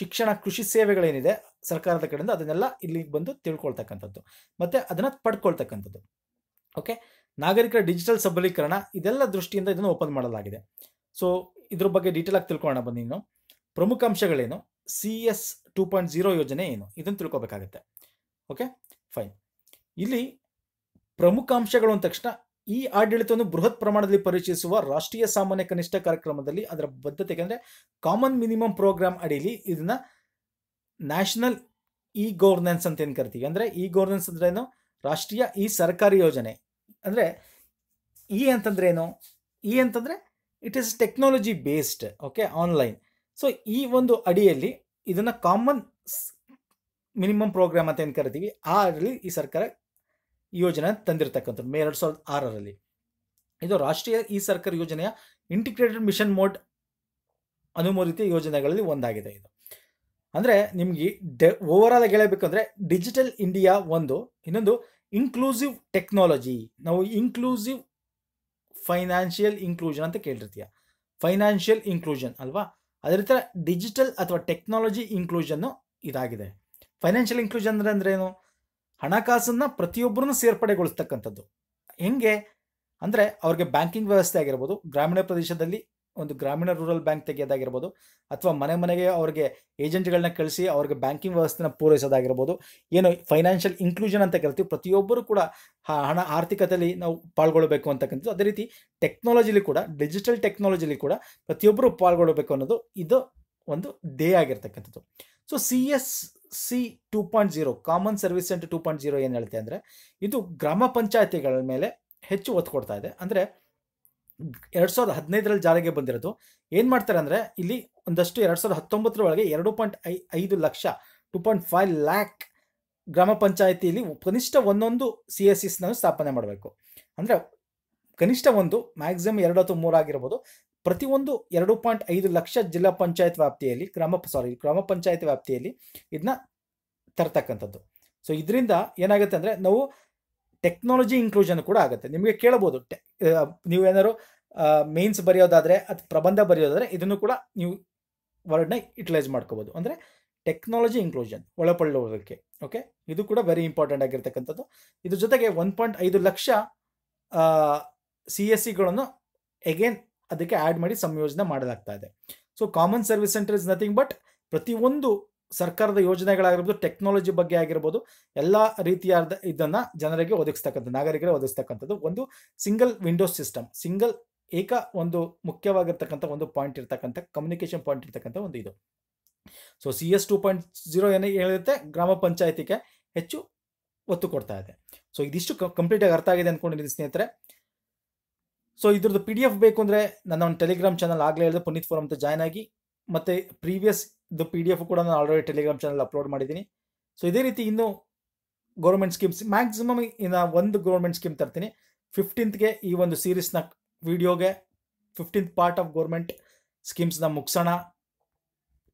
ಶಿಕ್ಷಣ ಕೃಷಿ ಸೇವೆಗಳೇನಿದೆ ಸರ್ಕಾರದ ಕಡೆಯಿಂದ ಅದನ್ನೆಲ್ಲ ಇಲ್ಲಿಗೆ ಬಂದು ತಿಳ್ಕೊಳ್ತಕ್ಕಂಥದ್ದು ಮತ್ತೆ ಅದನ್ನ ಪಡ್ಕೊಳ್ತಕ್ಕಂಥದ್ದು ಓಕೆ ನಾಗರಿಕರ ಡಿಜಿಟಲ್ ಸಬಲೀಕರಣ ಇದೆಲ್ಲ ದೃಷ್ಟಿಯಿಂದ ಇದನ್ನು ಓಪನ್ ಮಾಡಲಾಗಿದೆ ಸೊ ಇದ್ರ ಬಗ್ಗೆ ಡೀಟೇಲ್ ಆಗಿ ತಿಳ್ಕೊಳ್ಳೋಣ ಬನ್ನಿ ನೀನು ಪ್ರಮುಖ ಅಂಶಗಳೇನು C S two point zero ಯೋಜನೆ ಏನು ಇದನ್ನು ತಿಳ್ಕೊಬೇಕಾಗುತ್ತೆ ಓಕೆ ಫೈನ್ ಇಲ್ಲಿ ಪ್ರಮುಖ ಅಂಶಗಳು ಅಂದ ತಕ್ಷಣ ಈ ಆಡಳಿತವನ್ನು ಬೃಹತ್ ಪ್ರಮಾಣದಲ್ಲಿ ಪರಿಚಯಿಸುವ ರಾಷ್ಟ್ರೀಯ ಸಾಮಾನ್ಯ ಕನಿಷ್ಠ ಕಾರ್ಯಕ್ರಮದಲ್ಲಿ ಅದರ ಬದ್ಧತೆಗೆ ಅಂದರೆ ಕಾಮನ್ ಮಿನಿಮಮ್ ಪ್ರೋಗ್ರಾಮ್ ಅಡಿಯಲ್ಲಿ ಇದನ್ನ ನ್ಯಾಷನಲ್ ಇ ಗವರ್ನೆನ್ಸ್ ಅಂತ ಏನು ಕರಿತೀವಿ ಅಂದರೆ ಇ ಗವರ್ನೆನ್ಸ್ ಅಂದ್ರೆ ಏನು ರಾಷ್ಟ್ರೀಯ ಇ ಸರ್ಕಾರಿ ಯೋಜನೆ ಅಂದರೆ ಇ ಅಂತಂದ್ರೆ ಏನು ಇ ಅಂತಂದರೆ it is technology based okay online so ಈ ಒಂದು ಅಡಿಯಲ್ಲಿ ಇದನ್ನು ಕಾಮನ್ ಮಿನಿಮಮ್ ಪ್ರೋಗ್ರಾಮ್ ಅಂತ ಏನು ಕರಿತೀವಿ ಆ ಅಲ್ಲಿ ಈ ಸರ್ಕಾರ ಯೋಜನೆ ತಂದಿರತಕ್ಕಂಥದ್ದು ಮೇ ಎರಡು ಸಾವಿರದ ಆರರಲ್ಲಿ ಇದು ರಾಷ್ಟ್ರೀಯ ಈ ಸರ್ಕಾರ ಯೋಜನೆಯ ಇಂಟಿಗ್ರೇಟೆಡ್ ಮಿಷನ್ ಮೋಡ್ ಅನುಮೋದಿತ ಯೋಜನೆಗಳಲ್ಲಿ ಒಂದಾಗಿದೆ ಇದು ಅಂದರೆ ನಿಮಗೆ ಡೆ ಓವರಾಲ್ ಆಗಿ ಹೇಳಬೇಕಂದ್ರೆ ಡಿಜಿಟಲ್ ಇಂಡಿಯಾ ಒಂದು ಇನ್ನೊಂದು ಇನ್ಕ್ಲೂಸಿವ್ ಟೆಕ್ನಾಲಜಿ ನಾವು ಇನ್ಕ್ಲೂಸಿವ್ ಫೈನಾನ್ಷಿಯಲ್ ಇನ್ಕ್ಲೂಷನ್ ಅಂತ ಕೇಳಿರ್ತೀಯ ಫೈನಾನ್ಷಿಯಲ್ ಇನ್ಕ್ಲೂಷನ್ ಅಲ್ವಾ ಅದೇ ಥರ ಡಿಜಿಟಲ್ ಅಥವಾ ಟೆಕ್ನಾಲಜಿ ಇನ್ಕ್ಲೂಷನ್ನು ಇದಾಗಿದೆ ಫೈನಾನ್ಷಿಯಲ್ ಇನ್ಕ್ಲೂಷನ್ ಅಂದರೆ ಏನು ಹಣಕಾಸನ್ನು ಪ್ರತಿಯೊಬ್ಬರೂ ಸೇರ್ಪಡೆಗೊಳಿಸ್ತಕ್ಕಂಥದ್ದು ಹೆಂಗೆ ಅಂದರೆ ಅವ್ರಿಗೆ ಬ್ಯಾಂಕಿಂಗ್ ವ್ಯವಸ್ಥೆ ಆಗಿರ್ಬೋದು ಗ್ರಾಮೀಣ ಪ್ರದೇಶದಲ್ಲಿ ಒಂದು ಗ್ರಾಮೀಣ ರೂರಲ್ ಬ್ಯಾಂಕ್ ತೆಗೆಯೋದಾಗಿರ್ಬೋದು ಅಥವಾ ಮನೆ ಮನೆಗೆ ಅವ್ರಿಗೆ ಏಜೆಂಟ್ಗಳನ್ನ ಕಳಿಸಿ ಅವ್ರಿಗೆ ಬ್ಯಾಂಕಿಂಗ್ ವ್ಯವಸ್ಥೆನ ಪೂರೈಸೋದಾಗಿರ್ಬೋದು ಏನು ಫೈನಾನ್ಷಿಯಲ್ ಇನ್ಕ್ಲೂಷನ್ ಅಂತ ಕರಿತೀವಿ ಪ್ರತಿಯೊಬ್ಬರು ಕೂಡ ಹಣ ಆರ್ಥಿಕತೆಯಲ್ಲಿ ನಾವು ಪಾಲ್ಗೊಳ್ಳಬೇಕು ಅಂತಕ್ಕಂಥದ್ದು ಅದೇ ರೀತಿ ಟೆಕ್ನಾಲಜಿಲಿ ಕೂಡ ಡಿಜಿಟಲ್ ಟೆಕ್ನಾಲಜಿಲಿ ಕೂಡ ಪ್ರತಿಯೊಬ್ಬರು ಪಾಲ್ಗೊಳ್ಳಬೇಕು ಅನ್ನೋದು ಇದು ಒಂದು ಡೇ ಆಗಿರ್ತಕ್ಕಂಥದ್ದು so C S C two point zero common service centre two point zero ಏನು ಹೇಳ್ತೆ ಅಂದರೆ ಇದು ಗ್ರಾಮ ಪಂಚಾಯತಿಗಳ ಮೇಲೆ ಹೆಚ್ಚು ಒತ್ತು ಕೊಡ್ತಾ ಇದೆ ಅಂದರೆ ಎರಡು ಸಾವಿರದ ಹದಿನೈದರಲ್ಲಿ ಜಾರಿಗೆ ಬಂದಿರೋದು ಏನು ಮಾಡ್ತಾರೆ ಅಂದರೆ ಇಲ್ಲಿ ಒಂದಷ್ಟು ಎರಡು ಸಾವಿರದ ಹತ್ತೊಂಬತ್ತರ ಒಳಗೆ ಎರಡು ಪಾಯಿಂಟ್ ಐ ಐದು ಲಕ್ಷ ಟು ಪಾಯಿಂಟ್ ಫೈವ್ ಲ್ಯಾಕ್ ಗ್ರಾಮ ಪಂಚಾಯತಿಯಲ್ಲಿ ಕನಿಷ್ಠ ಒಂದೊಂದು ಸಿ ಎಸ್ ಸಿಸ್ನನ್ನು ಸ್ಥಾಪನೆ ಮಾಡಬೇಕು ಅಂದರೆ ಕನಿಷ್ಠ ಒಂದು ಮ್ಯಾಕ್ಸಿಮಮ್ ಎರಡು ಅಥವಾ ಮೂರು ಆಗಿರ್ಬೋದು ಪ್ರತಿಯೊಂದು ಎರಡು ಪಾಯಿಂಟ್ ಐದು ಲಕ್ಷ ಜಿಲ್ಲಾ ಪಂಚಾಯತ್ ವ್ಯಾಪ್ತಿಯಲ್ಲಿ ಗ್ರಾಮ ಸಾರಿ ಗ್ರಾಮ ಪಂಚಾಯತ್ ವ್ಯಾಪ್ತಿಯಲ್ಲಿ ಇದನ್ನ ತರ್ತಕ್ಕಂಥದ್ದು ಸೊ ಇದರಿಂದ ಏನಾಗುತ್ತೆ ಅಂದರೆ ನಾವು ಟೆಕ್ನಾಲಜಿ ಇನ್ಕ್ಲೂಷನ್ ಕೂಡ ಆಗುತ್ತೆ ನಿಮಗೆ ಕೇಳಬಹುದು ಟೆ ನೀವೇನಾದ್ರು ಮೇನ್ಸ್ ಬರೆಯೋದಾದರೆ ಅಥವಾ ಪ್ರಬಂಧ ಬರೆಯೋದಾದರೆ ಇದನ್ನು ಕೂಡ ನೀವು ವರ್ಡ್ನ ಯುಟಿಲೈಸ್ ಮಾಡ್ಕೋಬೋದು ಅಂದರೆ ಟೆಕ್ನಾಲಜಿ ಇನ್ಕ್ಲೂಷನ್ ಒಳಪಳ್ಳುವುದಕ್ಕೆ ಓಕೆ ಇದು ಕೂಡ ವೆರಿ ಇಂಪಾರ್ಟೆಂಟ್ ಆಗಿರ್ತಕ್ಕಂಥದ್ದು ಇದ್ರ ಜೊತೆಗೆ ಒನ್ ಪಾಯಿಂಟ್ ಐದು ಲಕ್ಷ ಸಿ ಎಸ್ ಸಿಗಳನ್ನು e ಎಗೇನ್ ಅದಕ್ಕೆ ಆ್ಯಡ್ ಮಾಡಿ ಸಂಯೋಜನೆ ಮಾಡಲಾಗ್ತಾ ಇದೆ so common service centre is nothing but ಪ್ರತಿಯೊಂದು ಸರ್ಕಾರದ ಯೋಜನೆಗಳಾಗಿರ್ಬೋದು ಟೆಕ್ನಾಲಜಿ ಬಗ್ಗೆ ಆಗಿರ್ಬೋದು ಎಲ್ಲ ರೀತಿಯಾದ ಇದನ್ನು ಜನರಿಗೆ ಒದಗಿಸ್ತಕ್ಕಂಥ ನಾಗರಿಕರಿಗೆ ಒದಗಿಸ್ತಕ್ಕಂಥದ್ದು ಒಂದು ಸಿಂಗಲ್ ವಿಂಡೋಸ್ ಸಿಸ್ಟಮ್ ಸಿಂಗಲ್ ಏಕ ಒಂದು ಮುಖ್ಯವಾಗಿರ್ತಕ್ಕಂಥ ಒಂದು ಪಾಯಿಂಟ್ ಇರ್ತಕ್ಕಂಥ ಕಮ್ಯುನಿಕೇಶನ್ ಪಾಯಿಂಟ್ ಇರ್ತಕ್ಕಂಥ ಒಂದು ಇದು so C S two point zero ಏನೇ ಹೇಳುತ್ತೆ ಗ್ರಾಮ ಪಂಚಾಯತಿಗೆ ಹೆಚ್ಚು ಒತ್ತು ಕೊಡ್ತಾ ಇದೆ ಸೊ ಇದಿಷ್ಟು ಕಂಪ್ಲೀಟ್ ಆಗಿ ಅರ್ಥ ಆಗಿದೆ ಅಂದ್ಕೊಂಡಿದ್ದೀನಿ ಸ್ನೇಹಿತರೆ ಸೊ ಇದ್ರದ್ದು ಪಿ ಡಿ ಎಫ್ ಬೇಕು ಅಂದರೆ ನನ್ನ ಒಂದು ಟೆಲಿಗ್ರಾಮ್ ಚಾನಲ್ ಆಗಲೇ ಹೇಳಿದ್ರೆ ಪುನೀತ್ ಫೋರಂ ಅಂತ ಜಾಯ್ನ್ ಆಗಿ ಮತ್ತು ಪ್ರೀವಿಯಸ್ ಇದು ಪಿ ಡಿ ಎಫ್ ಕೂಡ ನಾನು ಆಲ್ರೆಡಿ ಟೆಲಿಗ್ರಾಮ್ ಚಾನಲ್ ಅಪ್ಲೋಡ್ ಮಾಡಿದ್ದೀನಿ ಸೊ ಇದೇ ರೀತಿ ಇನ್ನೂ ಗೌರ್ಮೆಂಟ್ ಸ್ಕೀಮ್ಸ್ ಮ್ಯಾಕ್ಸಿಮಮ್ ಇನ್ನು ಒಂದು ಗೌರ್ಮೆಂಟ್ ಸ್ಕೀಮ್ ತರ್ತೀನಿ ಫಿಫ್ಟೀನ್ತ್ಗೆ ಈ ಒಂದು ಸೀರೀಸ್ನ ವಿಡಿಯೋಗೆ ಫಿಫ್ಟೀನ್ತ್ ಪಾರ್ಟ್ ಆಫ್ ಗೌರ್ಮೆಂಟ್ ಸ್ಕೀಮ್ಸ್ನ ಮುಗಿಸೋಣ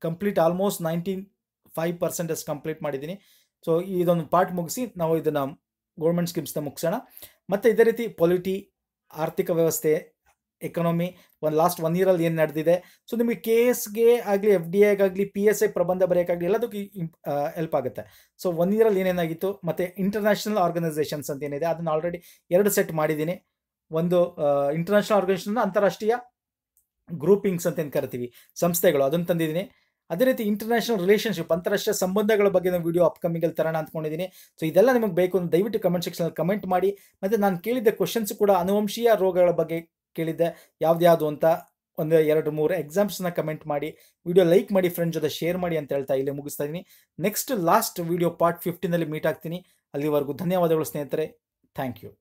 complete almost nineteen five percentage complete ಮಾಡಿದ್ದೀನಿ ಸೊ ಇದೊಂದು ಪಾರ್ಟ್ ಮುಗಿಸಿ ನಾವು ಇದನ್ನು ಗೌರ್ಮೆಂಟ್ ಸ್ಕೀಮ್ಸ್ನ ಮುಗಿಸೋಣ ಮತ್ತು ಇದೇ ರೀತಿ ಪೊಲಿಟಿ ಆರ್ಥಿಕ ವ್ಯವಸ್ಥೆ ಎಕನಾಮಿ ಒಂದು ಲಾಸ್ಟ್ ಒನ್ ಇಯರಲ್ಲಿ ಏನು ನಡೆದಿದೆ ಸೊ ನಿಮಗೆ ಕೆ ಗೆ ಆಗಲಿ ಎಫ್ ಡಿ ಐಗಾಗಲಿ ಪಿ ಎಸ್ ಐ ಪ್ರಬಂಧ ಬರೆಯೋಕ್ಕಾಗಲಿ ಎಲ್ಲದಕ್ಕೂ ಹೆಲ್ಪ್ ಆಗುತ್ತೆ ಸೊ ಒನ್ ಇಯರಲ್ಲಿ ಏನೇನಾಗಿತ್ತು ಮತ್ತು ಇಂಟರ್ನ್ಯಾಷನಲ್ ಆರ್ಗನೈಸೇಷನ್ಸ್ ಅಂತ ಏನಿದೆ ಅದನ್ನು ಆಲ್ರೆಡಿ ಎರಡು ಸೆಟ್ ಮಾಡಿದ್ದೀನಿ ಒಂದು ಇಂಟರ್ನ್ಯಾಷನಲ್ ಆರ್ಗನೈಸೇಷನ್ ಅಂತಾರಾಷ್ಟ್ರೀಯ ಗ್ರೂಪಿಂಗ್ಸ್ ಅಂತ ಏನು ಕರಿತೀವಿ ಸಂಸ್ಥೆಗಳು ಅದನ್ನು ತಂದಿದ್ದೀನಿ ಅದೇ ರೀತಿ ಇಂಟರ್ನ್ಯಾಷನಲ್ ರಿಲೇಷನ್ಶಿಪ್ ಅಂತಾರಾಷ್ಟ್ರೀಯ ಸಂಬಂಧಗಳ ಬಗ್ಗೆ ನಾವು ವಿಡಿಯೋ ಅಪ್ಕಮಿಂಗಲ್ಲಿ ತರೋಣ ಅಂದ್ಕೊಂಡಿದ್ದೀನಿ ಸೊ ಇದೆಲ್ಲ ನಿಮಗೆ ಬೇಕು ಅಂತ ದಯವಿಟ್ಟು ಕಮೆಂಟ್ ಸೆಕ್ಷನಲ್ಲಿ ಕಮೆಂಟ್ ಮಾಡಿ ಮತ್ತು ನಾನು ಕೇಳಿದ್ದ ಕ್ವಶನ್ಸ್ ಕೂಡ ಅನುವಂಶೀಯ ರೋಗಗಳ ಬಗ್ಗೆ ಕೇಳಿದ್ದೆ ಯಾವ್ದು ಅಂತ ಒಂದು ಎರಡು ಮೂರು ಎಕ್ಸಾಮ್ಸ್ನ ಕಮೆಂಟ್ ಮಾಡಿ ವಿಡಿಯೋ ಲೈಕ್ ಮಾಡಿ ಫ್ರೆಂಡ್ ಜೊತೆ ಶೇರ್ ಮಾಡಿ ಅಂತ ಹೇಳ್ತಾ ಇಲ್ಲಿ ಮುಗಿಸ್ತಾ ಇದ್ದೀನಿ ನೆಕ್ಸ್ಟ್ ಲಾಸ್ಟ್ ವಿಡಿಯೋ ಪಾರ್ಟ್ ಫಿಫ್ಟೀನಲ್ಲಿ ಮೀಟ್ ಆಗ್ತೀನಿ ಅಲ್ಲಿವರೆಗೂ ಧನ್ಯವಾದಗಳು ಸ್ನೇಹಿತರೆ ಥ್ಯಾಂಕ್ ಯು